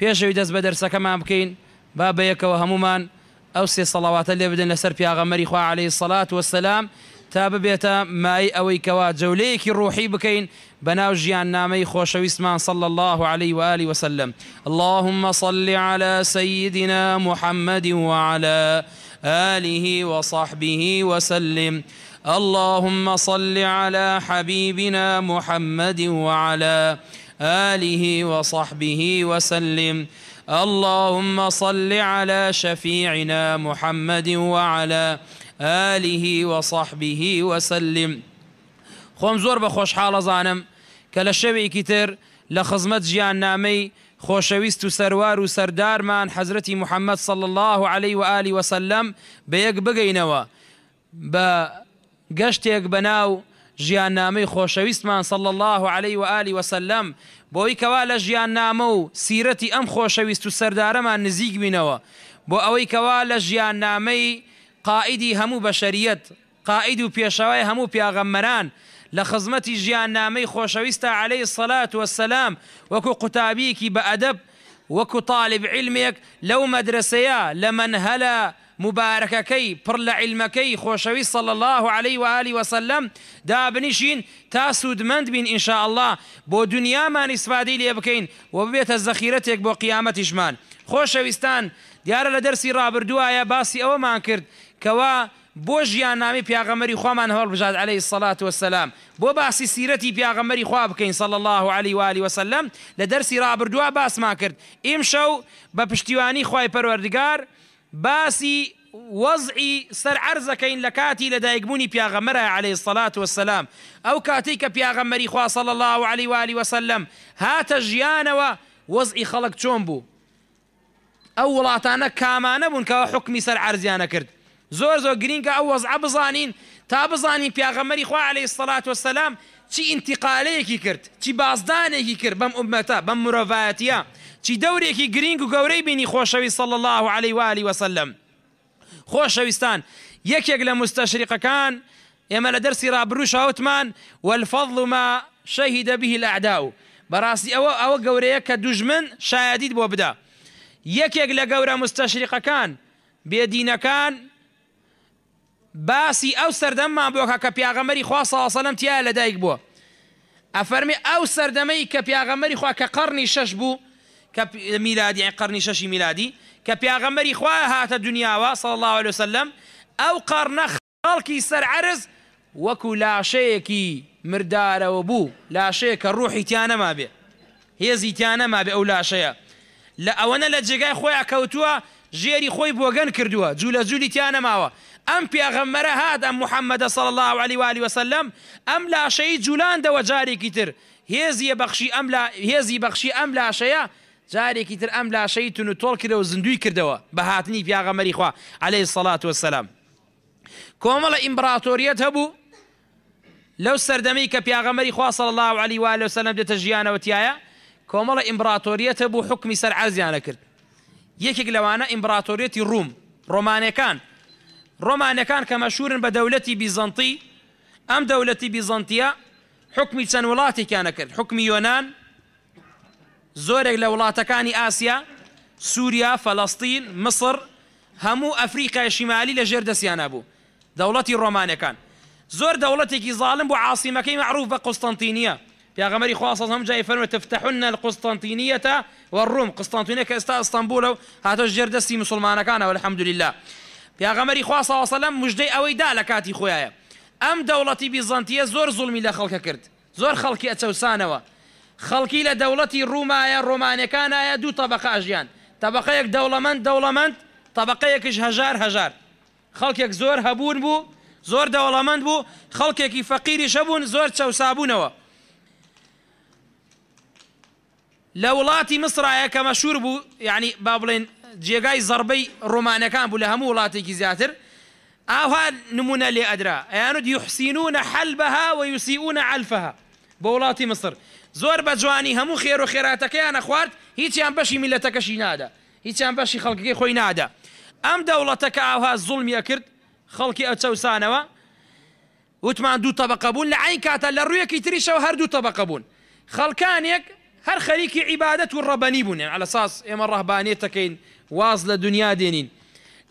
پێشەوی دەست بە دەرسەکەمان بکەین با بەیەکەوە هەمومان ئەو سێ سەڵاواتە لێ بدن لەسەر پیاغەمەری خوا عليهەی سەلات وەسەسلام. تاب ببێتە ماي اوي کەوا جەولەیەکی ڕوحی بكين بناو جيان نامي خوش ويسمان صلى الله عليه وآله وسلم اللهم صل على سيدنا محمد وعلى آله وصحبه وسلم اللهم صل على حبيبنا محمد وعلى آله وصحبه وسلم اللهم صل على شفيعنا محمد وعلى آله ئالیه وەسەحبیهی وەسلیم خۆم زۆر بە خۆشحاڵەزانم کە لە شەوێکی تر لە خزمەت ژیان نامەی خۆشەویست و سەروار و سەردارمان حەزرەی محەممەد صل الله عليه و عالی وسلم بە یەک بگەینەوە بە گەشتێک بەناو ژیان نامەی خۆشەویستمان صل الله عليه و عالی وسلم بۆی کەوا لە ژیان نامە و سیرەتی ئەم خۆشەویست و سەردارەمان نزیک بینەوە بۆ ئەوەی کەوا لە ژیان نامەی قائدی هەموو بەشریەت قائد و پێشەوای هەموو پیاغەممەران لە خزمەتی ژیان نامەی خۆشەویستە عليهەی سەلات وەسەسلام وەکو قوتابیکی بە ئەدەب وەکو طالب علمێک لەو مدرسيا لە من هەلە مبارەکەکەی پڕ لە عیلمەکەی خۆشەوی صل الله عليه وعالی وسلم دا بنیشین تا سوودمەند بین ئینشاء الله بۆ دنیامان ئیسفادی لێ بکەین و ببێتە زەخیرەتێک بۆ قیامەتیشمان خۆشەویستان دیارە لە دەرسی ڕابردوایە باسی ئەوەمان کرد کەوا بۆ ژیانامی پیاغەمەری خوامان هەڵبژات عليهەی سەلات وسلام بۆ باسی سیرەتی پیاغەمەری خوا بکەین سەڵ الله علی وای وسلم لە دەرسی رابرردووە باسما کرد ئیمشەو بە پشتیوانی خی پەروەردگار باسی وەزعی سەر عرزەکەین لە کاتی لەدایکبوونی پیاغەمەرە عليه سەلات وسلام ئەو کاتی کە پیاغەمەری خوا سەڵ الله علی وای وسلم هاتە ژیانەوە وەزعی خەڵک چۆن بوو ئەو وڵاتانە کامانە بوون کەەوە حکمی سەر عرزیانە کرد زۆر زۆر گرینگە ئەو وەزع بزانین تا بزانین پیاغەمەری خوا عليه سلاات وسلام چی انتقالەیەکی کرد چی بازدانێکی کرد بەم عمەتە بەم مرۆڤایەتە چی دەورێکی گرینگ و گەورەی بینی خۆشەوی صل الله عليه والی وسلم خۆشەویستان یەکێک لە مستەشریقەکان ئێمە لە دەرسی ڕابروشەوتمان والفضل ما شەهیدە به لەعدا و بەڕاستی ئەوە ئەوە گەورەیە کە دوژمن شایدید بۆ بدا یەکێک لە گەورە مستەشریقەکان بێدینەکان باسی ئەو سەردەممان بۆکە کە پیاغەمەری خوا ساڵسەلم تیا لەدایک بووە ئەفەرمی ئەو سەردەمەی کە پیاغەمەری خوا کە قڕنی شش بوو کە میلادی قڕنی شەشی میلادی کە پیاغەمەری خوا هاتە دنیاوە سڵ الله عليه وسلم ئەو قڕنە خەڵکی سەرعرز وەکو لاشەیەکی مردارەوە بوو لاشەیە کە ڕوحی تیانەما بێ هێزی تیانەما بێ ئەو لاشەیە لە ئەوەنە لە جێگای خۆیان کەوتووە ژێری خۆی بۆگەن کردووە جوولە جوولی تیانەماوە ئەم پێغەممەرە هادەم محمد صلى الله عليه واله وسلم ئەم لاشەی جولاندەوە جارێکی تر هێزیە ام ئەم هێزی بەخشی ام لاشەیە جارێکی تر ئەم لاشەی تون و تۆڵ کردەوە وزندوي کردەوە بهاتني في اغمري خوا عليه سەڵات وسلام کۆمەڵە ئیمبراتۆریەت هەبوو لو سەردەمی کە اغمري خوا صلى الله عليه واله وسلم دێتە وتيايا تایە کۆمەڵە ئیمبراتۆریەت هەبوو حکمی سەر عزیانە کرد یەکێک لەوانە ئیمبراتۆریەتی ڕوم ڕۆمانەکان ڕۆمانەکان كان كمشهور بدولتي بيزنطي ام دولتي بيزنطيا حكم سن ولاتي كان کرد حكم يونان زورك لولاتا كان اسيا سوريا فلسطين مصر همو افريقيا شیمالی لە ژێر دولتي بوو كان زور دولتي كي ظالم وعاصمه كي معروف بە يا غمري خواص هم جاي فەرمە تفتحن القسطنطينيه والروم قسطنطينيه كاستا اسطنبول ئەستانبولە و هاتۆ كان والحمد لله پیاغەمەری خواسەوەسەلم مژدەی ئەوەی دا لە کاتی خۆیە ئەم دەوڵەتی بیزانتیە زۆر زوڵمی لە خەڵکە کرد زۆر خەڵکی ئەچەوسانەوە خەڵکی لە دەوڵەتی ڕوومایە ڕۆمانەکانایە دوو تەبقاژیان تەبقەیەک دەوڵەمەند دەوڵەمەند تەبقەیەکش هەژار هەژار خەڵکێک زۆر هەبوون بوو زۆر دەوڵەمەند بوو خەڵکێکی فەقیری شەبوون زۆر چەوسابوونەوە لە وڵاتی مسرایە کە مەشهور بوو یعنی با بڵێن جيغاي زربي رومانا كان بولا همو ولاتي زياتر او نمونا لي ادرا يعني يحسنون حلبها ويسيئون علفها بولاتي مصر زور بجواني همو خير وخيراتك انا خوات هيتي ام باشي ملتك شي نادا هيتي ام باشي خلقك خوي نادا ام دولتك اوها الظلم يا يكرت خلقي اتسو سانوا وتما دو طبقة بون لعين كاتا لرؤية كيتريشا وهر دو طبقة بون خلقانيك هر خليك عبادة والربانيبون يعني على اساس يا من رهبانيتك واز لە دنیا دێنین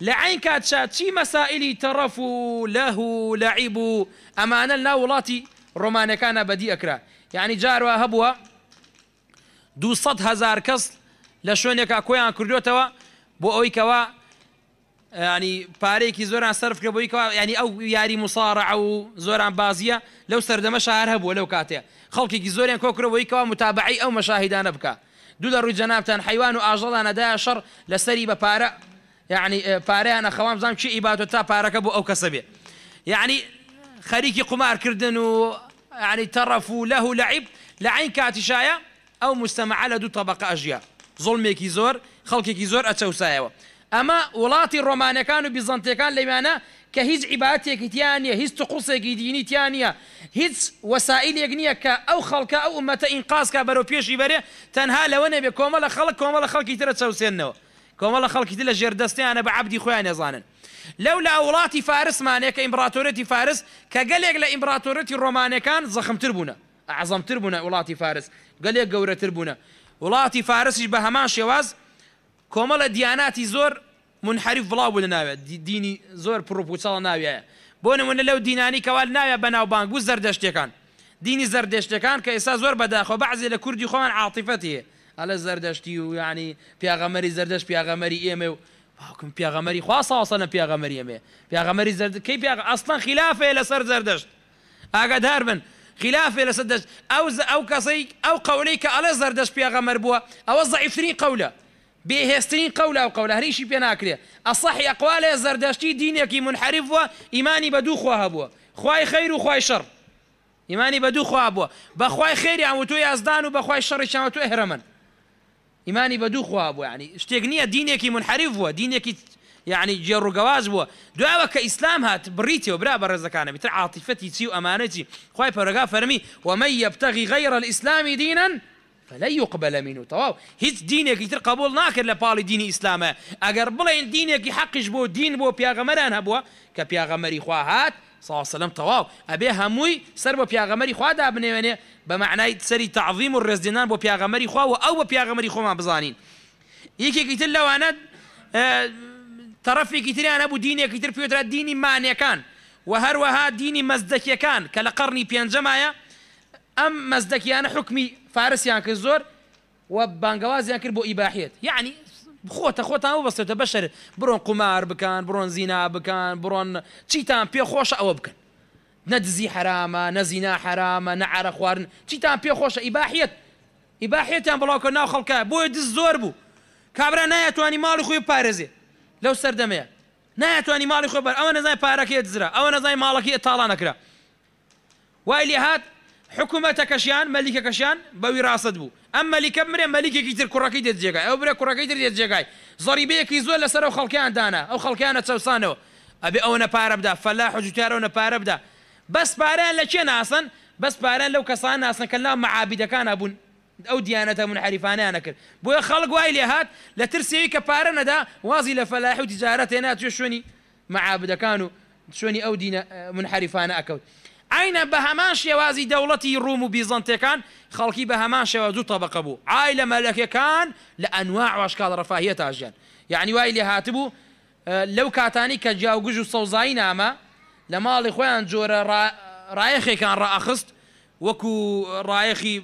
لە عین کاتشا چی مەسائللی تەڕەف و لەه و لەعیب و ئەمانە لا وڵاتی ڕۆمانەکانە بەدی ئەکرا یعنی جاروا هەبووە هزار کەس لە شوێنێکا کۆیان کردوێتەوە بۆ ئەوی کەەوە ینی پارێکی زۆران سرفکە بۆی ینی ئەو یاری مساڕع و زۆران بازیە لەو سەردەمە شار هەبووە لەو کاتێ خەڵکێکی زۆریان کۆکرەوەیکەوە متابعی ئەو مەشاهدانە بکە دوو لە ڕووی حيوان و ئاژەڵانەدایە شەڕ لەسەری بە پارە یعنی اه، پارەیانە خەوام زانام چی تا بارا كبو او کەسە يعني یعنی قمار كردن و ینی تەڕەف و لەه و لەعیب لە عین کاتیشایە ئەو مستەمەعە لە دوو تەبق ئەژیا زڵمێکی ئەمە وڵاتی ڕۆمانەکان و بیزانتیەکان لەوانە کە هیچ عیباتێکی تیانە هیچ قوسێکی دینی تیانە هیچ وەسائلێک نییە کە ئەو خەڵکە ئەو مەتە ئینقاسکە بەرەو پێشی بەرێ تەنها لەوە نەبێ کۆمە لە خەڵک کۆمە لە خەڵکی ترە چاوسێنەوە کۆمە لە خەڵکی لە ژێردەستیانە بە عبدی خۆیان نێزانن لەو لە وڵاتی فارسمانێکە ئیمبراتۆرەتی فارس کە گەلێک لە ئیمبراتۆرەتی ڕۆمانەکان زەخمتر بوون عزمتر بوون وڵاتی فارس گەلێک گەورەتر بوون وڵاتی فارسیش بە هەمان شێواز کۆمەڵە دیاناتی زۆر منحریف وڵاو بوو لە ناوێت دینی زۆر پرۆپوچڵە ناویایە بۆ نمونە لەو دینانی کەوال ناوە بەناوبانگ و زەردەشتەکان دینی زەردەشتەکان کە ئێستا زۆر بەداخۆ بەعزی لە کوردی خۆمان عاتیفەتیە ئەلە زەردەشتی و ینی پیاغەمەری زەردەشت پیاغەمەری ئێمە و باوکم پیاغەمەری خواسەواسەنە پیاغەمەری ئەمێ پیاغەمەری زەردەکەی پیاغ ئەسڵان خلافێ لەسەر زەردەشت ئاگادار بن خلافێ لەسەر دەشت ئەو ئەو کەسەی ئەو قەولەی کە ئەلە زەردەشت پیاغەمەر بووە ئەوە زەعیفرین قەولە بهسترين قوله او قوله هريشي بينا كريه الصحي اقواله زردشتي كي منحرف وايماني بدوخ وهبوا خواي خير وخواي شر ايماني بدوخ وهبوا بخواي خير يعني تو أزدان وبخواي شر عشان تو اهرمن ايماني بدوخ وهبوا يعني استغنية اشتقنيه كي منحرف ودينك يعني جرو جواز هو دعوك اسلام هات بريتي وبرابر رزقانه بتعاطفتي تسيو امانتي خواي فرغا فرمي ومن يبتغي غير الاسلام دينا فلن يقبل منه تواو هيت دينك يتر قبول ناكر لبالي دين إسلام اگر بلين دينك حق جبو دين بو بياغمران هبو كا خواهات صلى الله عليه وسلم تواو أبي هموي سر بو بياغمري خواه دا ابني واني بمعنى سري تعظيم الرزدنان بو بياغمري خواه أو بو بياغمري خواه ما بزانين يكي كتر لو أنا اه، طرفي كتري أنا بو دينك يتر بيوتر ديني معنى كان وهر وها ديني مزدك يكان كالقرني جمايا ام مەزدەکییانە حکمی فارسیان کرد زۆر و بانگوازیان کرد بۆ ئیباحیت يعني خوته خوته مو بسيطه بشر برون قمار بکەن بڕۆن زینا بکەن بڕۆن چیتان پێ خۆشە ئەوە بکەن نەدزی حرامە نەزینا حرامە نەعرە خواردن چیتان پێ خۆشە ئیباحیت ئیباحیتیان بڵاوکە ناو خەڵکە بۆیە دز زۆر بوو کابرا نایەتوانی ماڵی خۆی پارێزێ لەو سەردەمەیە نایەتوانی ماڵی خۆ بەر ئەوە نەزای پارەکەی دزرا ئەوە نەزای ماڵەکەی تاڵانەکرا وای لێ هات حكومتك كشيان ملكك كشيان بوي راسد بو اما اللي كمري ملك كيتر كراكي ديت جاي او بري كراكي ديت جاي ضريبيه كي زول لسرو خلقي عندنا او خلقي انا ابي اونا انا باربدا فلاح وجتارو انا باربدا بس باران لكن اصلا بس باران لو كسان اصلا كلام معابد كان ابو او ديانته منحرفان انا كل بو خلق واي لي هات لترسي كبارنا دا وازي لفلاح وتجارتنا تشوني معابد كانوا شوني او دين اه، منحرفان اكو ئاینە بهمان شوازي دولتي الروم ڕوم كان بیزانتەکان بهمان بە هەمان شێوە عائله تەبقە كان لانواع واشكال رفاهيه تاجيان يعني واي اللي هاتبو آه، لو كاتاني كجاو جوجو صوزاين اما لما جیاوگوژ و سەوزایی نامە لە وكو رايخي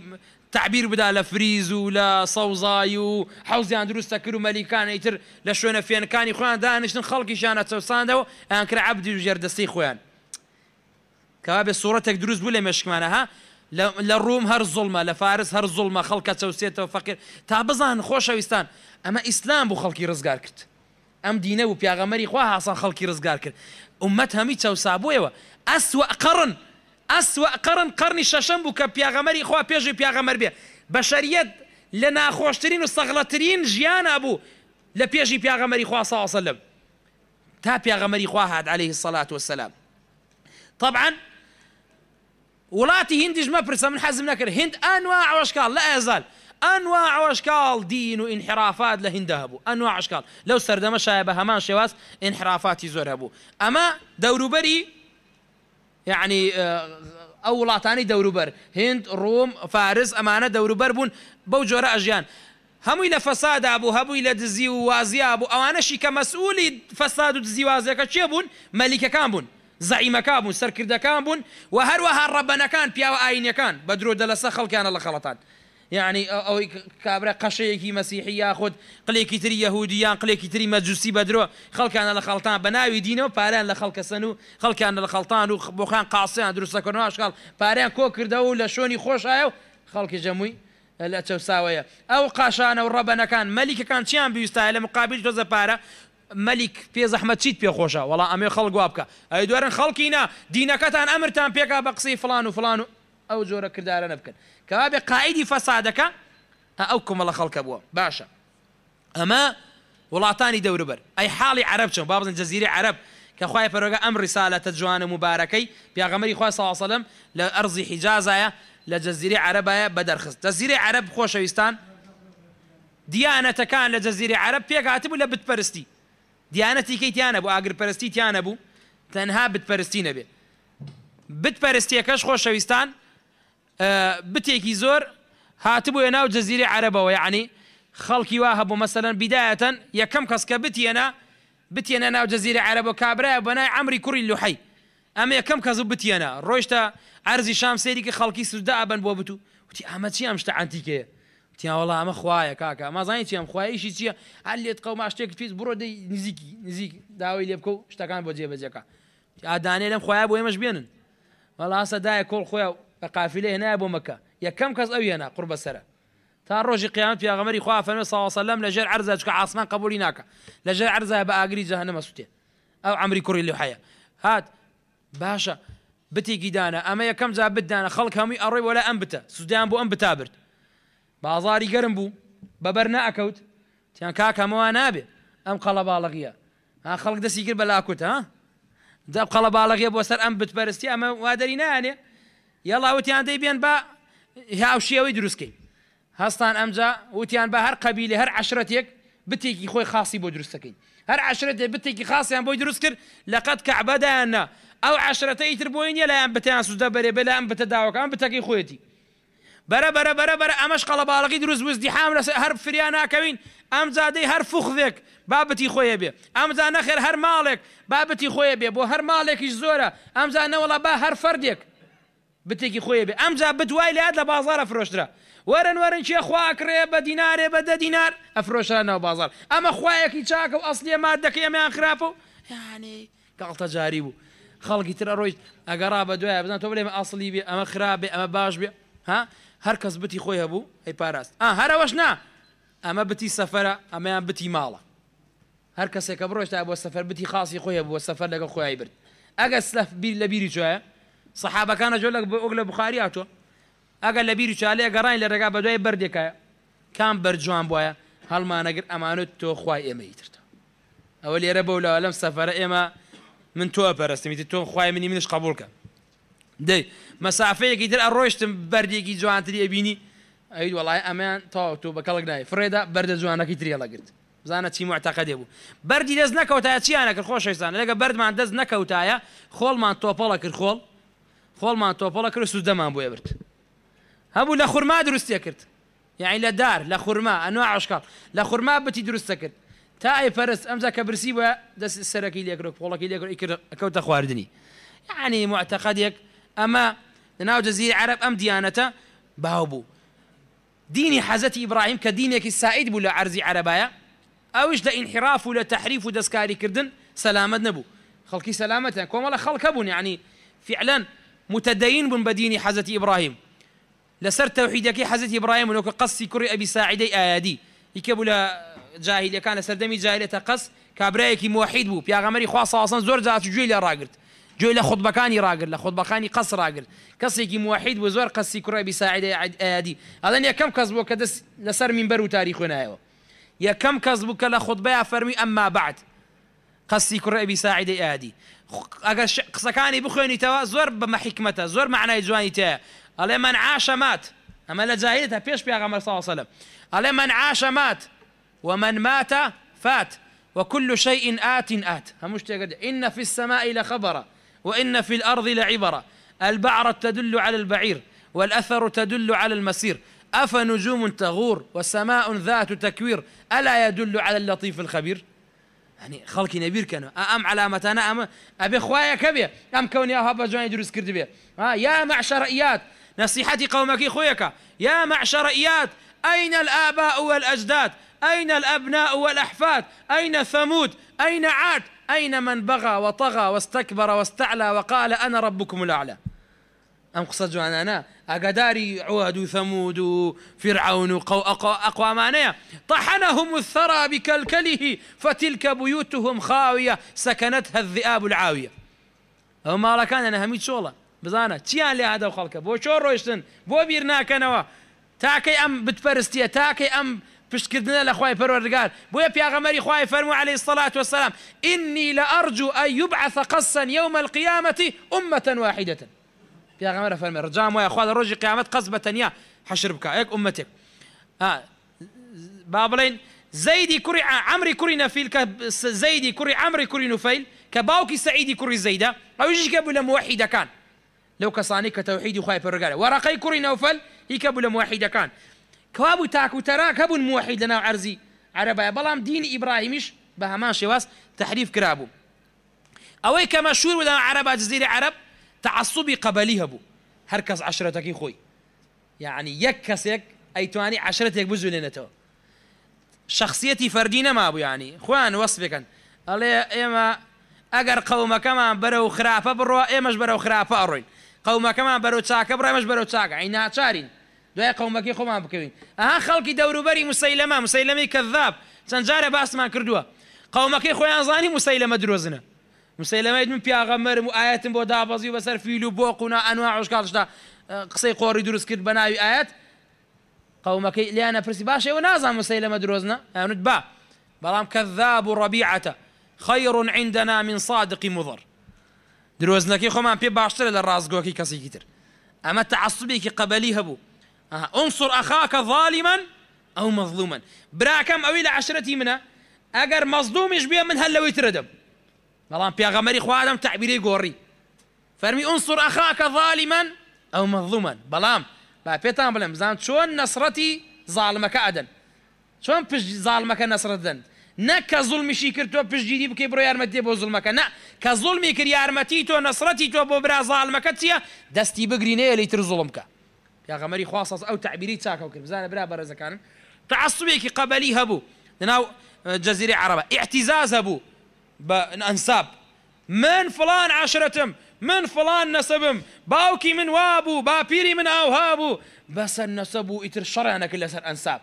تعبير ڕایەخێکان بدا لە فریز صوزايو حوزي سەوزای و حوزیان دروستە کرد و مەلیکانە تر لە شوێنە فێنەکانی خۆیان دانیشتن خەڵکیشانە چەساندەوە ئەانکرا عبدی كواب صورتك دروز بولي مشك معنا ها للروم هر ظلمه لفارس هر ظلمه خلقه توسيته وفقير تا بزان خوش ويستان اما اسلام بو خلقي رزقار كرت ام دينه و بيغامري خوها اصلا خلقي رزقار كرت امتها ميتا توسابو اسوء قرن اسوء قرن قرن الشاشم بو كبيغامري خوها بيجي بيغامر بيه بشريت لنا خوشترين وصغلترين جيانا ابو لبيجي بيغامري خوها صلى الله عليه وسلم تا بيغامري خوها عليه الصلاه والسلام طبعا وڵاتی هندیش برسا من حزم نكر هند انواع واشكال لا يزال انواع واشكال دين وانحرافات لهند لە انواع واشكال لو عشکال شايبه همان شواس انحرافات يزور شێواز اما دوروبري يعني ئەمە دەوروبەری یعنی هند روم فارس امانه دوروبر بون بو جۆرە اجيان هەمووی الى فساد ابو هبو الى دزي وازي ابو او انا شي كمسؤول فساد دزي وازي كشي بون بوون كان بون زعیمەکە بوون سەرکردەکان بوون و هەروەها ڕەبەنەکان پیاوە ئاینەکان بە درۆ دەلەسە خەڵکیانە لە خەڵەتان یعنی ئەوەی کابرا قەشەیەکی مەسیحی یاخود قلێکی تری یهودیان قلێکی تری مەجوسی بە درۆ خەڵکانە لە خەڵتان بە ناوی دینەوە پاران لە خەڵکەسەن و خەڵکان لە خەڵتان و بۆخان قاسیان دروستەکەنەوە ئاشقال پاریان کۆ کردەوە و لە شۆنی خۆشایە و خەڵکی جەمووی لە چەساوەیە ئەو قاشانە و ڕەبەنەکان مەلیکەکان چیان بیویستایە لە مقابل دۆزە پارە مەلیک پێ زەحمە چیت پێخۆشە وڵا ئەمێ خەڵ گوا بکە ئەی دوێرن خەڵکینە دینەکەتان ئەمرتان پێکا بە قسەی فلان و فلان و ئەو جۆرە کردارە نەبکەن کەوا بێ قاعدی فەسادەکە ئەو کومەڵە خەڵکە بووە باشە ئەمە وڵاتانی دەوروبەر ئەی حاڵی عرب چۆن با بزن جەزیری عرب کە خخوای پەرۆگە ئەم ریسالەتە جوانە مبارەکەی پیاغەمەری خوا ساوسەلم لە ئەرزی حیجازایە لە جەزیری عربایە بە دەرخست جەزیری عرب خۆشەویستان دیانەتەکان لە جەزیری عرب پێکاتبوو لە بتپەرستی دیانەتی کەیتیانە بوو ئاگرپەرستیتیانە بوو تەنها بتپەرستی نەبێت بتپەرستیەکەش خۆشەویستان بتێکی زۆر هاتبووە ناو جەزیری عەرەبەوە یعنی خەڵکی وا هەبوو مەسەەن بیداەتەن یەکەم کەس کە بتیێنە بتێنە ناو جەزیری عەرەبە کابراە بەنای ئەمری کوری لوحی ئەمە یەکەم کەس بتیێنە ڕۆیشتە ئەرزی شام سێریکە خەڵکی سودا ئەبن بۆ بتو وتی ئەمە چی ئەم شتە ئەتیکەیە تیاوەڵا ئەمە خوایە کاکە مازانانی چی ئەم خوایشی چییە هەر لێت قەوم شتێک پێیت بڕۆ دەی نزیکی نزیک داوای لێ بکە و شتەکان بۆ جێبەجەکە ئادانێ لەم خخوایە بۆ ئێمەش بێنن بەڵاسە دایە کۆڵ خۆیان بە قافلە هێنایە بۆ مەکە یەکەم کەس ئەو هێنا قڕ بەسرە تا ڕۆژی قیامەت پیاغەمەری خوافەنە ساوەسەلم لەژێر عرزەکە ئاسمان قبولی ناکە لەژێر عرزای بە ئاگری جەهنەمە سووتێ ئەو ئەمری کوڕی لێ هات باشە بتێکی دانا ئەمە یەکەم جا بدانە خەڵک هەمووی ئەڕێ وەلا ئەم بتە سوودیان بۆ ئەم بتابرد بازاری گەرم بوو بەبەر نەکەوت تیان کاکەمەوە نابێ ئەم قەڵە باڵغیە ها خەڵک دەسی گر بە لاکووت ها دەب قەڵە باڵغێ بۆ سەر ئەم بتپەرستی ئەمە وادەری نانێ یاڵاوتیان دەی بێن بە هاوشیەوەی دروستکەی هەستان ئەمجا وتیان بە هەر قبیلی هەر عشرەتێک بتێکی خۆی خاصی بۆ دروستەکەین هەر عشرەت بتێکی خاصیان بۆی دروست کرد لەقەت کەعبەدایاننا ئەو عشرەتە ئیتر بۆی نیە لایەن بتیان سوودە بەرێ بە لایەن بتە داواکان بتەکەی خۆەتی بەرە بەرە بەرە بەرە ئەمەش قەڵە باڵقی دروست وزدی حام لەس هەر فریان ناکەوین ئەم زادەی هەر فوخێک بابەتی خۆیە بێ ئەمزان نەخێر هەر ماڵێک بابەتی خۆیە بێ بۆ هەر ماڵێکیش زۆرە ئەمزانەوەڵە با هەر فردێک بتێکی خۆیە بێ ئەمجا بتوای لات لە بازارە فرۆشترا وەرن وەرن چێ خواکرێ بە دینارێ بە دە دینار ئەفرۆشانەوە بازار ئەمە خوایەکی چاکە و ئەسلیێ مات دەکەێمیان خراپە و یانی گڵتە جاری بوو خەڵکی ترە ڕۆیت ئەگەڕا بە دوای بزان تۆ بڵێمە ئەسلی بێ ئەمە خراپێ ئەمە باش بێ ها هەر کەس بتی خۆی هەبوو هی پاراست ئا هەرەوەش نا ئەمە بتی سەفرە ئەمەیان بتی ماڵە هەر کەسێکە بڕۆشتا بۆ سەفەر بتی خاصی خۆی بووە سەفەر لەگە خۆیان برد ئەگە سلف بیر لە بیری جوایە سەحابەکانە جۆ لە ئۆگ لە بخاری هاتووە ئەگە لە بیری چالەیە گەڕای لە ڕێگا بەدوای بردێکایە کام بەرجوان بواە هەڵمانەگر ئەمانوت تۆ خوای ئێمە ئیترتە ئەوە لێرە بەو لەوە لەم سەفرە ئێمە من تۆ پەرستمیتی تۆ خوای منی منش قبولکە دەی مەسافەیەکی تر ئەڕۆشتم بەردێکی جوانتری ئەبینی ئەید وڵای ئەمان تاو تۆ بەکەڵک نای فرێدا بەردە جوانەکەی تریێڵە گرت بزانە چی معتەقە دێبوو بەری دەست نەکەوتایە چیانە کرد خۆشەستان لەگە بەردمان دەست نەکەوتایە خۆڵمان تۆپەڵە کرد خۆڵ خۆڵمان تۆپەڵە کرد سوودەمان بۆ ێبرت هەبوو لە خورما دروستە کرد یعنی لە دار لە خورما ئەنوا عشقال لە خورما بتی دروستە کرد تا ئەی پەرست ئەمزا کە برسی بە دەست سەرەکی لێکرۆ پۆڵەکی لێکرۆ ئەکەوتە خواردنی یعنی معتەقەدێک ئەمە لناو جزيرة عرب أم ديانة باوبو ديني حزتي إبراهيم كدينك السائد بولا عرزي عربايا أوش انحراف ولا تحريف ودسكاري كردن سلامة نبو خلقي سلامة كوم الله خلق أبون يعني فعلا متدين بن بديني حزتي إبراهيم لسر توحيدك حزتي إبراهيم ولو قصي كري أبي ساعدي آيادي يكبولا جاهل كان سردمي جاهلية قص كابرايكي موحد بو بيا غمري خواص أصلا زور جويل يا لراقرت جو إلى خطبة كاني راجل لا خطبة كاني قص راجل قصي كي موحد وزور قصي كرة بيساعد عادي هذا يا كم كذبوا كدس نصر من برو تاريخنا يا كم كذبوا كلا خطبة أفرمي أما بعد قصي كرة بيساعد عادي أجر قص كاني بخوني توا زور بما حكمته زور معنى جواني تاع على من عاش مات أما لا زايدها فيش بيها غمر صلى الله عليه وسلم على من عاش مات ومن مات فات وكل شيء آت آت همشت إن في السماء لخبره وإن في الأرض لعبرة البعرة تدل على البعير والأثر تدل على المسير أفنجوم تغور وسماء ذات تكوير ألا يدل على اللطيف الخبير يعني خلقي نبير كانوا أم على متانا أم أبي خوايا كبيا أم كوني أهب جوان يدرس كرد آه يا معشر إيات نصيحتي قومك خويك يا معشر إيات أين الآباء والأجداد أين الأبناء والأحفاد أين ثمود أين عاد أين من بغى وطغى واستكبر واستعلى وقال أنا ربكم الأعلى أم قصدوا أنا أنا أقداري عود وثمود وفرعون مانية طحنهم الثرى بكلكله فتلك بيوتهم خاوية سكنتها الذئاب العاوية أو ما كان أنا هميت شغلة بزانا تيان لي هذا خەڵکە بو شور روشتن بو بيرناك أنا تاكي أم بتپەرستیە تاكي أم پشتکردنە لە خی بويا في أغمري خی فرمو عليه الصلاة والسلام إني لأرجو أن يبعث قصا يوم القيامة أمة واحدة في أغمري فرمي رجام ويا لە ڕۆژی قيامة قصبة يا حشر بك بکە أمتك ئومەتێک آه، بابلين زيدي كري عمري كري نفيل زيدي كري عمري كري نفيل كباوكي سعيدي كري باوکی أو يجي زەیدە ئەوژیکە بوو لە موحیدەکان لەو کەسانی کە تەوحیدی خی پەرگارە وەرەقەی کوری نەوفەل هیکە كوابو تاكو تراك هبو موحيد لنا عرزي عربية بلام دين إبراهيمش بهمان شواس تحريف كرابو كما شور ولا عربة جزيرة عرب تعصبي قبلي هبو هركز عشرتك خوي يعني يكسك أي تواني عشرتك بزو لنتو شخصيتي فردينا ما أبو يعني خوان وصفك الله إما أجر قوم كمان برو خرافة برو اي مش برو خرافة أروين قوم كمان برو تاك برو مش برو تاك عينا تشارين دوای قومەکەی خۆمان بکەوین ئەها خەڵکی دەوروبەری مسەیلەمە مسەیلەمەی کەذاب چەند جارە باسمان کردووە قومەکەی خۆیان زانی مسەیلەمە درۆزنە مسەیلەمەیت من پیاغەمەرم و ئاەتم بۆ دابەزی و بەسەر فیل و بۆ قونا ئەنوا عشکاتشدا قسەی قۆڕی درس کرد بە ناوی ئاەت قومەکەی لیانە پرسی باشه و نازم مسەیلەمە دروزنه ئەوت با بلام کەذاب و خير عندنا من صادق مضر دروزنا خۆمان پێ باشترە لە كسي كتر اما ئەمە تعصبێکی قەبەلی آه. انصر اخاك ظالما او مظلوما براكم او الى عشرتي منه اگر ايش بيه من هلا ويتردم بلان بلان غمري خو ادم تعبيري غوري فرمي انصر اخاك ظالما او مظلوما بلان با پێتان بڵێم بزان نصرتي ظالمك ادن ئەدەن بش ظالمك زاڵمەکە نەسرەت دەن نەک کە زوڵمیشی کردووە پشتگیری بکەی بڕۆ یارمەتی بۆ زوڵمەکە نە کە زوڵمی کرد یارمەتی تو نصرتي تو بو برا ظالمك تيا دستي بگرینەیە لی تر يا أو تعبيري تاك أو چاکە زانا بزانە برا بەرەزەکانن تعصبي كي قبلي هبو ناو جزيره عربة اعتزاز هبو بانساب من فلان عشرتهم من فلان نسبهم باوكي من وابو بابيري من هابو بس بەسەر نەسەب و انا كل سر انساب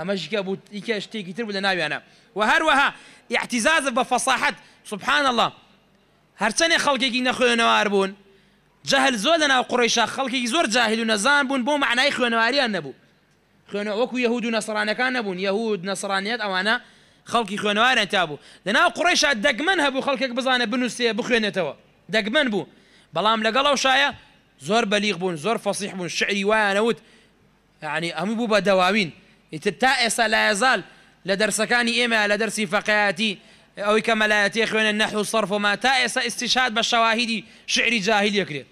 اما جيك ابو شتێکی تر بوو لە ناویانە انا وهر وها اعتزاز بفصاحه سبحان الله هەرچەندێ خەڵکێکی نەخوێنەوار نواربون جهل زۆر لە قريشا خلقي زور جاهل ونزان نەزان بوون بۆ معنای نبو نەبوو خوێنە وەکو یهود و يهود نەبوون او انا خلقي خەڵکی خوێنەوارە تابو لنا قريشا ناو قڕیشا دەگمەن بزانا خەڵکێک بزانە بنووسێ بخوێنێتەوە دەگمەن بوو بەڵام لەگەڵ ئەو شایە زۆر بەلیغ بوون زۆر فەسیح بوون شعری يعني یعنی هەموو بوو بە دەواوین ئیتر تا ئێستا لایەزال لە دەرسەکانی ئێمە لە دەرسی فەقەتی ئەوی کە مەلایەتی خوێنە نەحو صرف وما تا ئێستا استشاد بە شەواهیدی شعری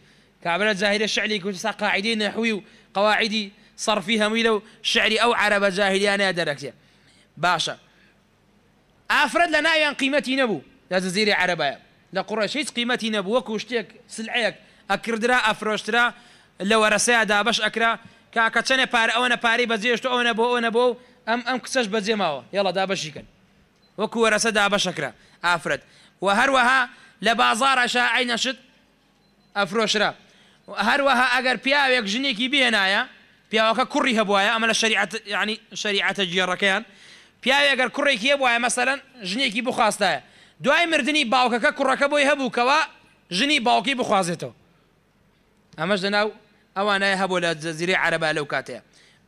كعبرات زاهر الشعري كنت قاعدين نحوي قواعدي فيها ميلو شعري أو عربة زاهري أنا دركت باشا أفرد لنا أيان قيمتي نبو لا زيري عربية لقريش هیچ قيمتي نبو وەکو سلعيك أكردرا أفروشترا ئەفرۆشترا لە وەرەسەیەدا بەش ئەکرا کاکە چەنێ پارە ئەوەنە پارەی بەجێشت ئەوەنە بۆ ئەوە أم ئەم ئەم کچەش يلا یڵە دابەشیکەن وەکو وەرەسە دابەشەکرا ئافرەت و هەروەها لە بازارەشە ئاینەشت أفروشرا هەروەها ئەگەر پیاوێک ژنێکی بێنایە پیاوەکە کوڕی هەبواە ئەمە لە شریعت ینی شریعەتە جێڕەکەیان پیاوێگەر کوڕێکی هەبواە مەسەرەن ژنێکی بخواستایە دوای مردنی باوکەکە کوڕەکە بۆی هەبوو کەەوە ژنی باوکی بخوازێتەوە ئەمەش لەناو ئەوانایە هەبوو لە جەزیری عەرەبا لەو کاتەیە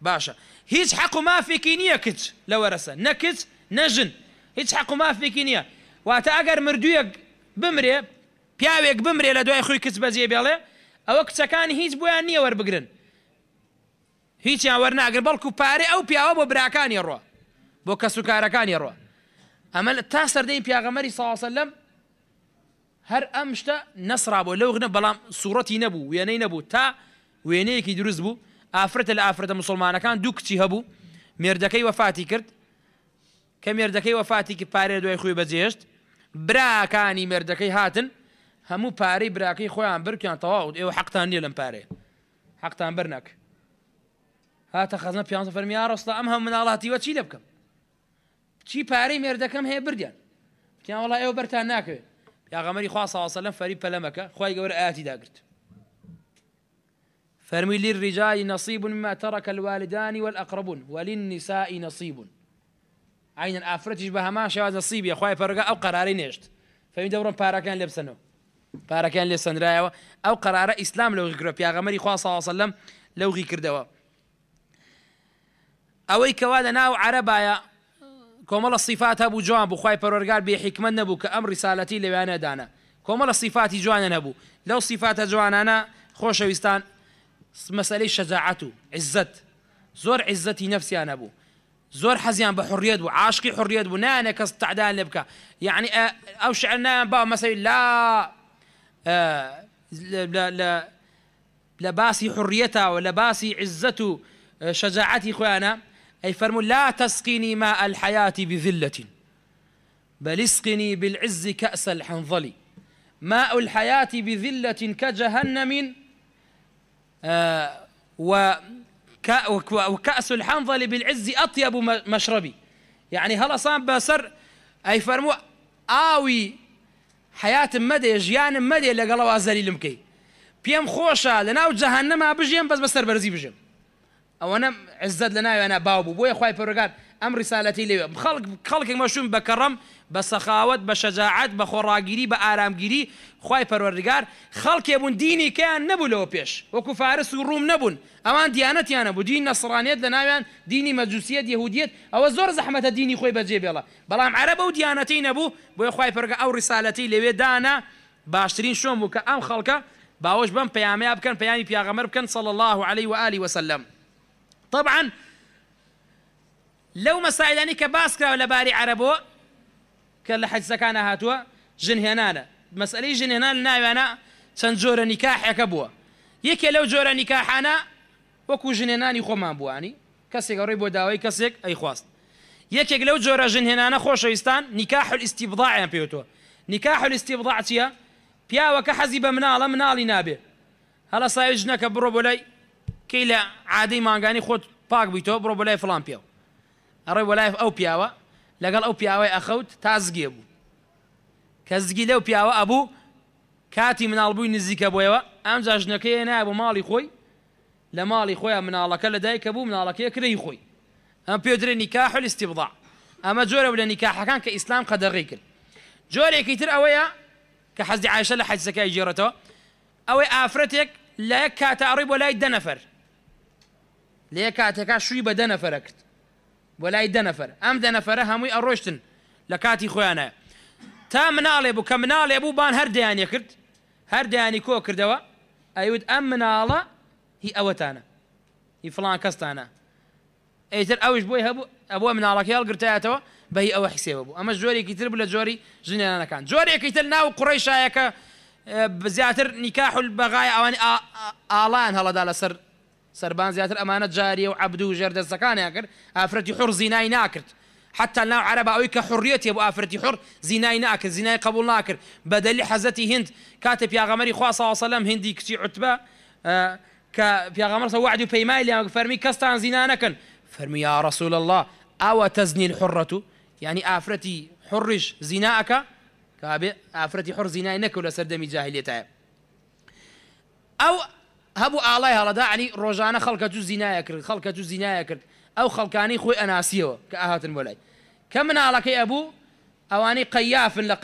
باشە هیچ حەق و مافێکی نییە کچ لەوەرەسە نەکچ نەژن هیچ حەق و مافێکی نییە واتە ئەگەر مردوویەک بمرێ پیاوێک بمرێ لە دوای خۆی کچ بەجێ بێڵێ ئەوە کچەکانی هیچ بۆیان نییە وەربگرن هیچیان وەرناگر بەڵکو پارێ ئەو پیاوە بۆ براکانی ڕۆ بۆ کە سوکارەکانی ڕۆ ئەمە تا سەردەی پیاغەمەری ساواسە لەم هەر ئەم شتە نەسرا بۆ لەو غنە بەڵام سوورەتی نەبوو وێنەی نەبوو تا وێنەیەکی دروست بوو ئافرەتە لە ئافرەتە مسلمانەکان دوو کچی هەبوو مێردەکەی وەفاتی کرد کە مێردەکەی وەفاتی کە پارێ دوای خۆی بەجێشت براکانی مێردەکەی هاتن همو پاری هەموو پارەی براکەی خۆیان برکیان تەواو حق حقتان نیە لەم پارێ حقتان بەرنەک هاتە خەزنە پیان فەرمیا ڕۆستا ئەم هەم مناڵاتیوە چی لە بکەم چی پارەی مێردەکەم هەیە بردیان پیان وڵا ئێوە بەرتان ناکەوێت پیاغەمەری فری پل مکه خوای جور آتی ئاتی فرمی لی للرجال نصیب مما ترک الوالدان والأقربون وللنساء نصيب عين الآفرتش بهما شواز نصيب يا خواي فرقا أو قراري نيشت فمن دورهم بارا كان لبسنو پارەکەیان لێ سندرایەوە ئەو قرارە ئیسلام لەوغی کرۆ پیاغەمەری خواسەوەسە لەم لەوغی کردەوە ئەوەی کەوا لە ناو عەرەبایە کۆمەڵە سیفات هەبوو جوان بوو خی پەرۆرگار بێ حیکمە نەبوو کە ئەم ریسالەتی لەوانەدانە کۆمەڵە سیفاتی جوانە نەبوو لەو سیفاتە جوانانە خۆشەویستان مەسلەی شەجاعەت و عزت زۆر عزتی نفسیان نەبوو زۆر حەزیان بە حڕێت و عاشقی حڕێت بوو نانە کەس تعدان لێ بکە یعنی ئەو شعر نان با مەسەی لا آه، لا باسی حڕەتە و لە عزة شجاعتي خوانا أي خۆیانە لا تسقني ماء الحياة بذلة بل اسقني بالعز كأس الحنظل ماء الحياة بذلة كجهنم آه، وكأس الحنظل بالعز أطيب مشربي يعني هلا صام بسر أي فرموا آوي حياتم مەدێ ژیانم مەدێ لەگەڵەوە زەریلم بکەی پێم خۆشە لە ناو جەهان نەما بژێم بەس بەسەر بەرزی بژم ئەوە نەم عزت لە ناوێنە باو بوو بۆیە خی پەرگات ئەم ریسالەتی لێوێ خەڵک خەڵکێک مەشوم بە کەڕم بە سەخاوت بە شەجاعات بە خۆڕاگیری بە ئارامگیری خی پەروەردگار خەڵکێ بوون دینی کیان نەبوو لەوە پێش وەکو فارس و ڕوم نەبوون ئەوان دیانەتیانە بوو دین نەسڕانێت لە ناویان دینی مەجووسیت یهودیت ئەوە زۆر زەحمەتە دینی خۆی بەجێبێڵە بەڵام عرە بە و دیانەتی نەبوو بۆی خی پەرگە ئەو ریسالەتی لەوێ دانا باشترین شۆم بوو کە ئەم خەڵکە باوەش بەم پەیامەیە بکەن پەیامی پیاغەمەر بکەن صلى الله عليه وآله وسلم طبعاً لو مسائل أنك باسكرا ولا باري عربو كلا حد سكانها هاتوا جنهنانا مسألة جنهنان ناوي أنا تنجور نكاح يكبوا يكي لو جور نكاح أنا وكو جن جنهناني خوما بواني كسيك ريبو داوي كسيك أي خواست يكي لو جور جنهنانا خوش ويستان نكاح الاستبضاع يا بيوتو نكاح الاستبضاع تيا بيا وكحزي بمنال منال نابي هلا سايجنا كبرو بولاي كيلا عادي مانغاني خود باك بيتو برو بولاي فلان بيو أروي وەلایف ئەو پیاوە لەگەڵ ئەو پیاوەی ئەخەوت تازگێ بوو کە زگی لەو پیاوە ئەبوو کاتی مناڵبووی نزیکە بۆیەوە ئەم جاژنەکەی أنا أنا خۆی لە ماڵی خۆیان مناڵەکە لە دایکە بوو مناڵەکەی کری خۆی ئەم پێدرێن نیکاحل استیبضاع ئەمە جۆرە لە نیکاحەکان کە ئیسلام قەدەڕی کرد جۆرێکی تر ئەوەیە کە حەزی عیشە لە حەجزەکەی جێڕێتەوە عايشة لحد لە جيرته کاتە أفرتك لا لای أريب ولا يدنفر کاتەکە شووی شوي دەنەفەرە کرد ولاي دنفر ام دنفر هموي اروشتن لكاتي خوانا تا منال ابو كمنال ابو بان هر ديان يكرد هر ديان يكو كردوا ايود ام منال هي اوتانا هي فلان كستانا ايتر اوش بوي ابو ابو منال كيال قرتاتو بهي او حساب ابو اما جوري كيتر بلا جوري جوني انا كان جوري كيتر ناو قريش هيك اه، بزياتر نكاح البغايا او الان هلا دال سر سربان زیاتر امانه جاريه وعبدو جرد الزكان ياكر کرد ئافرەتی حڕ زینای حتى ناو عرب ئەوی کە حڕیەتی بۆ ئافرەتی حڕ زینای ناکرد زینای قبول ناكر بدل حزتي هند کاتە هندي خواسەوەسەلم عتبه کچی آه، عتبە يا پیاغەمەرسە وعد في پەیمای لیان فرمي كستان زینا نكن فرمي يا رسول الله او تزني الحره يعني افرتي حرش زناك كابي کابێ حر حڕ زینای ولا سردمي سەردەمی او هەبوو ئاڵای هەڵەدا عنی ڕۆژانە خەڵکە تو زیینایە کرد خەڵکە تو زیینایە کرد ئەو خەڵکانی خۆی ئەناسیەوە کە ئاهاتن بۆ لای کە مناڵەکەی ئەبوو ئەوانەی قەیافن لە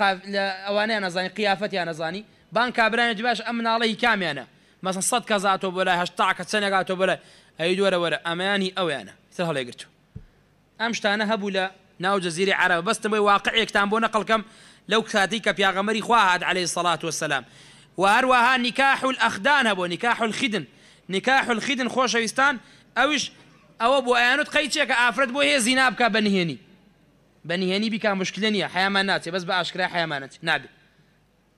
ئەوانەیە نەزانانی قیافەتیان نەزانی بان کابرانێت باش ئەم مناڵەی کامیانە مەسن سەد کەزاتۆ بۆ لای هەشتاکە چەنێکاتۆ بۆ لای ئەی دووەرە وەرە ئەمەیانی ئەویانە سەر هەڵێ گرتو ئەم شتانە هەبوو لە ناو جەزیری عرب بەستم بۆی واقعێکتان بۆ نەقلکەم لەو کاتی کە پیاغەمەری خواهات عليه سەلات وسلام وهروها نكاح الأخدان هبو نكاح الخدن نكاح الخدن خوشويستان أوش أو أبو أيانوت قيتشيك أفرد بو هي زنابك بنهيني بنهيني بك مشكلة نية حيامانات بس بأشكرا حيامانات نابي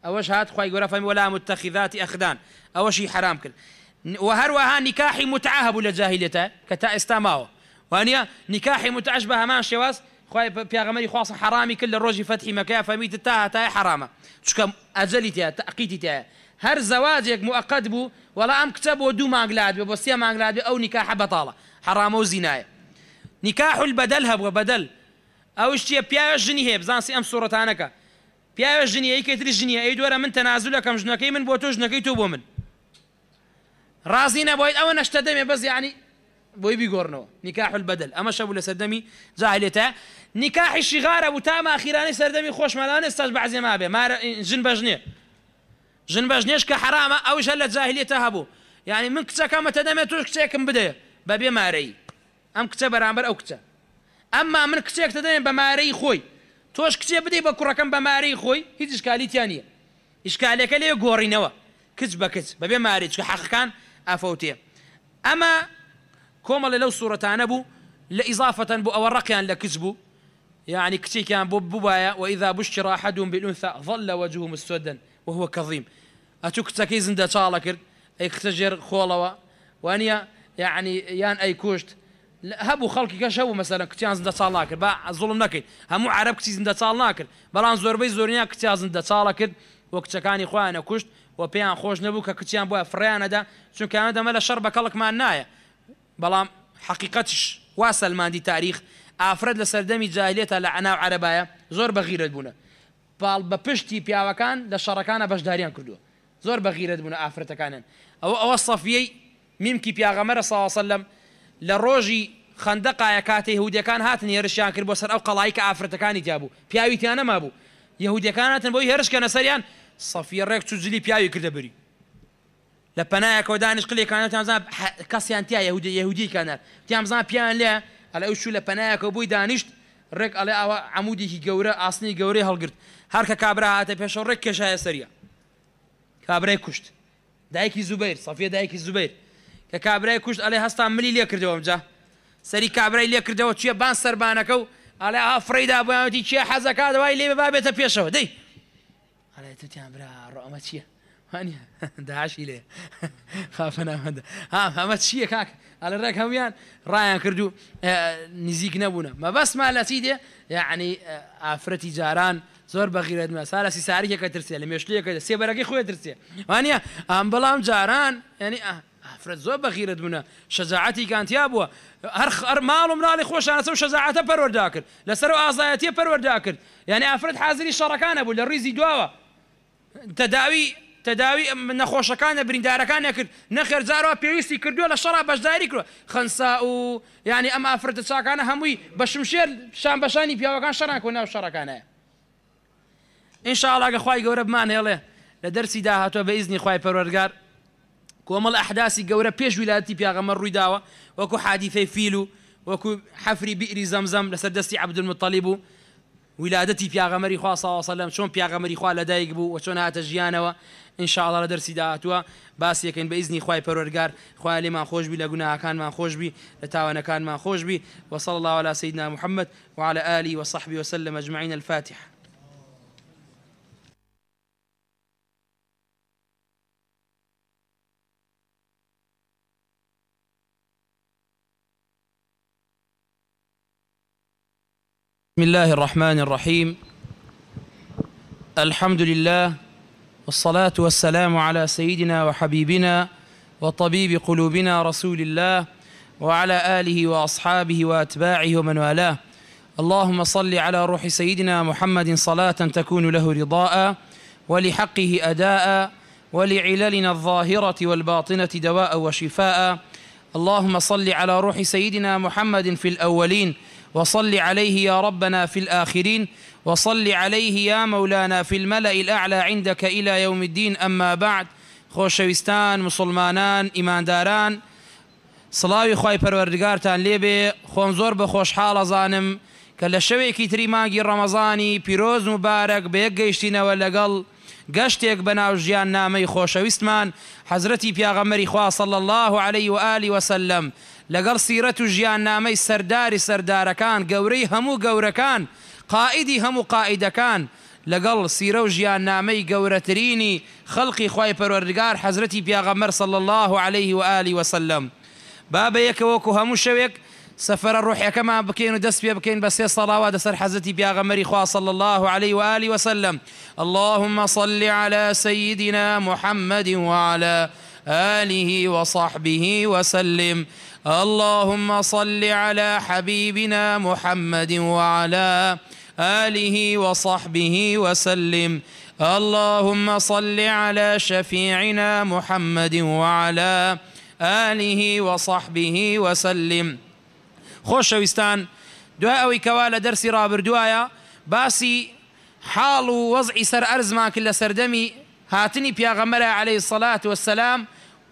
أوش هات خوي قرا فهم ولا متخذات أخدان أوشي حرام كل وهروها نكاح متعهب لجاهليته كتا استماو وانيا نكاح متعشبه ما شواز خويا في غمالي خواص حرامي كل الروج فتحي مكا فميت تا تا حرامه تشكا اجلي تي تاقيتي تا هر زواجك مؤقت بو ولا ام كتب ودو ما انقلاد بوسيا ما او نكاح بطاله حرام وزناية نكاح البدل هبو بدل او اشتي بيا جني هي بزانسي ام صورة انكا بيا جني اي كيتر جني اي دورا من تنازلك ام جنكي من بوتو جنكي توبو من رازينا بويت او نشتدمي بس يعني بوي بيغورنو نكاح البدل اما شابو لسدمي جاهليته نیکاحیشی غارە و تاما ئاخیرانی سەردەمی خۆشمانانە ستاش بەعزیێما بێ مارە ژن بەژنێ ژن بەژنێش کە حرامە ئەوژە لە جاهلیێتە هەبوو یعنی من کچەکەمەتە دەمێت توش کچێکم بدێ بەبێ مارەی ئەم کچە بەرامبەر ئەو کچە ئەمما من کچێکتە دەێن بە مارەی خۆی تۆش کچێ بدەی بە کوڕەکەم بە مارەی خۆی هیچ شکالیتیان نیە ئیشکالەکە لێ گۆڕینەوە کچ بە کچ بەبێ ماری چکە حەقەکان ئافەوتێ ئەمە کۆمەڵێ لەو سوورەتانە بوو لە ئیزافەتەن بوو ئەوە ڕقیان لە کچ بوو يعني كتي كان بوبايا وإذا بشر أحدهم بالأنثى ظل وجهه مسودا وهو كظيم أتكتكي دا تالكر اختجر خولوا وأنيا يعني يان أي كوشت هبو خلقي كشو مثلا كتيان زندا تالكر با ظلم نكي همو عرب كتي زندا تالكر بلان زور بي زورنيا كتيان زندا تالكر كان إخوانا كوشت وبيان خوش نبو كتيان بوا فريانا دا شو كان دا ملا شربك كلك ما نايا بلان حقيقتش واسل ماندي تاريخ ئافرەت لە سەردەمی جاهلێتە لە ئەناو عەرەبایە زۆر بەغیرت بوون پاڵ بە پشتی پیاوەکان لە شەڕەکانە بەشداریان کردووە زۆر بەغیرت بوون ئافرەتەکانن ئەو ئەوە سەفیەی میمکی پیاغەمەرە ساوەسەلم لە ڕۆژی خندەقایە کاتی هودەکان هاتن هێرشیان کرد بۆ سەر ئەو قەڵایی کە ئافرەتەکانی جیابوو پیاویتیان نەما بوو یهودەکان هاتن بۆی هێرشکە نەسەریان سەفیە ڕێک چجلی پیاوی کردە بری لە پەنایەکەوە دانیش قلێکانەتیان کەسیان تیا یهودی یهودیکانە تیان بزان پیان لێ ئەل ئەو شو لە پەنایەکە بۆی دانیشت ڕێک ئەڵێ ئەوە عمودێکی گەورە ئاسنی گەورەی هەڵگرت هەرکە کابرا هاتە پێشە ڕێک کێشایە سەریە کابرای کوشت دایکی زوبیر سەفێ دایکی زوبیر کە کابرای کوشت ئەلێ هەستا ملی لێ کردەوە ئەمجا سەری کابرای لێ کردەوە چیە بان سربانەکە و ئەلێ ئافریدا بۆیانوتی چیە حەزەکە دوای لێ بابێتە پێشەوە دەی ئەلێ توتیان برا ڕۆمە چییە؟ هەنی داعشی لێ خافەنامەدە ها هەمە چییە کاک ئەل ڕێک هەمویان ڕایان کردو نزیک نەبوونە مەبەسمان لە چی دێ یعنی ئافرەتی جاران زۆر بەغیرەتمە سارە سیساریەکە ترسێ لە مێشلەکە سێ بەرەکەی خۆی ترسێ وانە ئەم بەڵام جاران ینی ئافرەت زۆر بەغیرت بوونە شەزاعەتی کانتیا بووە هەر خەر ماڵم ڕای خۆشانە و شەزاعەتە پەرەردا کرد لەسەر و ئازایەتیە پەرەردا کرد یعنی ئافرەت حازری شەڕەکانە بوو لە ڕیزی دواوە تەداوی تەداوی نەخۆشەکانە بریندارەکان نەکرد نەخێرجارەوە پێویستی کردووە لە شەڕا بەشداری کرد خەنسا و ینی ئەم ئافرەتە چاکانە هەمووی بە شمشێر شان بەشانی پیاوەکان شەڕان کۆ ناو شەڕەکانە ئینشاڵاگە خی گەورە بمانێڵێ لە دەرسی داهاتوە بە ئیزنی خی پەروەرگار کۆمەڵ ئەحداسی گەورە پێش ویلاتی پیاغەمە ڕوویداوە وەکو حادیفەی فیل و وەکو حەفری بیری زەمزەم لەسەر دەستی عبدمەتەلیب و ولادتي في أغمري خواه صلى الله عليه وسلم ویلادەتی پیاغەمەری خوا ساوەسەلم چۆن پیاغەمەری خوا لەدایک بوو و چۆن هاتە ژیانەوە انشاءڵ لە دەرسی داهاتوە باسیەکەین بە خوش بي پەرۆرگار كان ما خوش بي لتاوانا كان ما خوش بي وصلى الله على سيدنا محمد وعلى آله وصحبه وسلم أجمعين الفاتحة بسم الله الرحمن الرحيم الحمد لله والصلاة والسلام على سيدنا وحبيبنا وطبيب قلوبنا رسول الله وعلى آله وأصحابه وأتباعه ومن والاه اللهم صل على روح سيدنا محمد صلاة تكون له رضاء ولحقه أداء ولعللنا الظاهرة والباطنة دواء وشفاء اللهم صل على روح سيدنا محمد في الأولين وصل عليه يا ربنا في الآخرين وصل عليه يا مولانا في الملأ الأعلى عندك إلى يوم الدين أما بعد خوشوستان مسلمانان إيمانداران صلاوي خی پەروەردگارتان لێبێ خۆم زۆر بە خۆشحاڵەزانم کە لە شەوێکی تری مانگی ڕەمەزانی پیرۆز و بارەک بە گەشتێک بە ناو ژیان نامەی خۆشەویستمان حەزرەتی پیاغەمەری خواصل الله عليه و عالی وسلم لەگەڵ سیرەت و ژیان نامەی سەرداری سەردارەکان گەورەی هەموو گەورەکان قائیدی هەموو قائیدەکان لەگەڵ سیرە و ژیان نامەی گەورەترینی خەڵقی خی پەروەردگار حەزرەتی پیاغەمەر صل الله عليه و عالی وسلم بابە یەکەوەکو هەموو شەوێک سفر كما بكين ودس بيا بكين بس يا بە سێ الحزتي بيا غمري پیاغەمەری صلى الله عليه وآله وسلم اللهم صل على سيدنا محمد وعلى آله وصحبه وسلم اللهم صل على حبيبنا محمد وعلى آله وصحبه وسلم اللهم صل على شفيعنا محمد وعلى آله وصحبه وسلم خۆشەویستان دوای ئەوەی کەوا لە دەرسی ڕابردوایە باسی حاڵ و وەزعی سەر ئەرزمان کرد لە سەردەمی هاتنی پیاغەمەرە عليهەی سەلات وسلام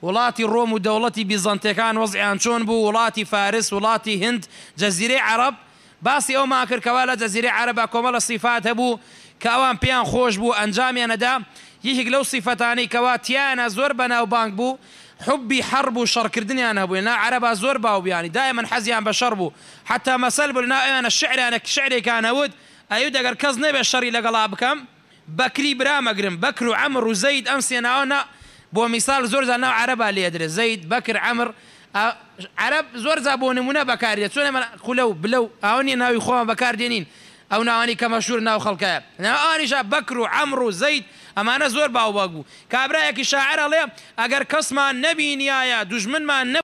وڵاتی ڕۆم و دەوڵەتی بیزانتەکان وەزعیان چۆن بوو وڵاتی فارس وڵاتی هند جەزیرەی عرب باسی ئەو ماکردکەوا لە جەزیرە عربە کۆمەڵە سیفات هەبوو کاوان پێیان خۆش بوو ئەنجامیانەدا یەکێک لەو سیفەتانی کەوا تیانە زۆر بەناوبانگ بوو حبی حرب و شەڕکردنیان هەبووە نا عەرەبا زۆر باوبیانی دایە من حەزیان بە شەڕ بوو حتا مەسەل بول نا ئەوێنە شعرانە شعرێکانەوت ئەو دەگەر کەس نەبێ شەڕی لەگەڵا بکەم بەکری برامەگرم بەکر و ئەمر و زەید ئەم سێناوەە بۆ میسال زۆر زان ناو عەرەبا لێدرێ زەید بەکر ئەمر عەرب زۆر زا بۆ نمونە بەکارێت چۆنە من قولە و بلە و ئەو نیە ناوی خۆمان بەکاردێنین ئەو ناوانی کە مەشهور ناو خەڵکە ناوانیشە بەکر و ئەمر و زەیت ئەمانە زۆر باوباگ بوو کابراایەکی شاعرە لێ ئەگەر کەسمان نەبینایە دوژمنمان نە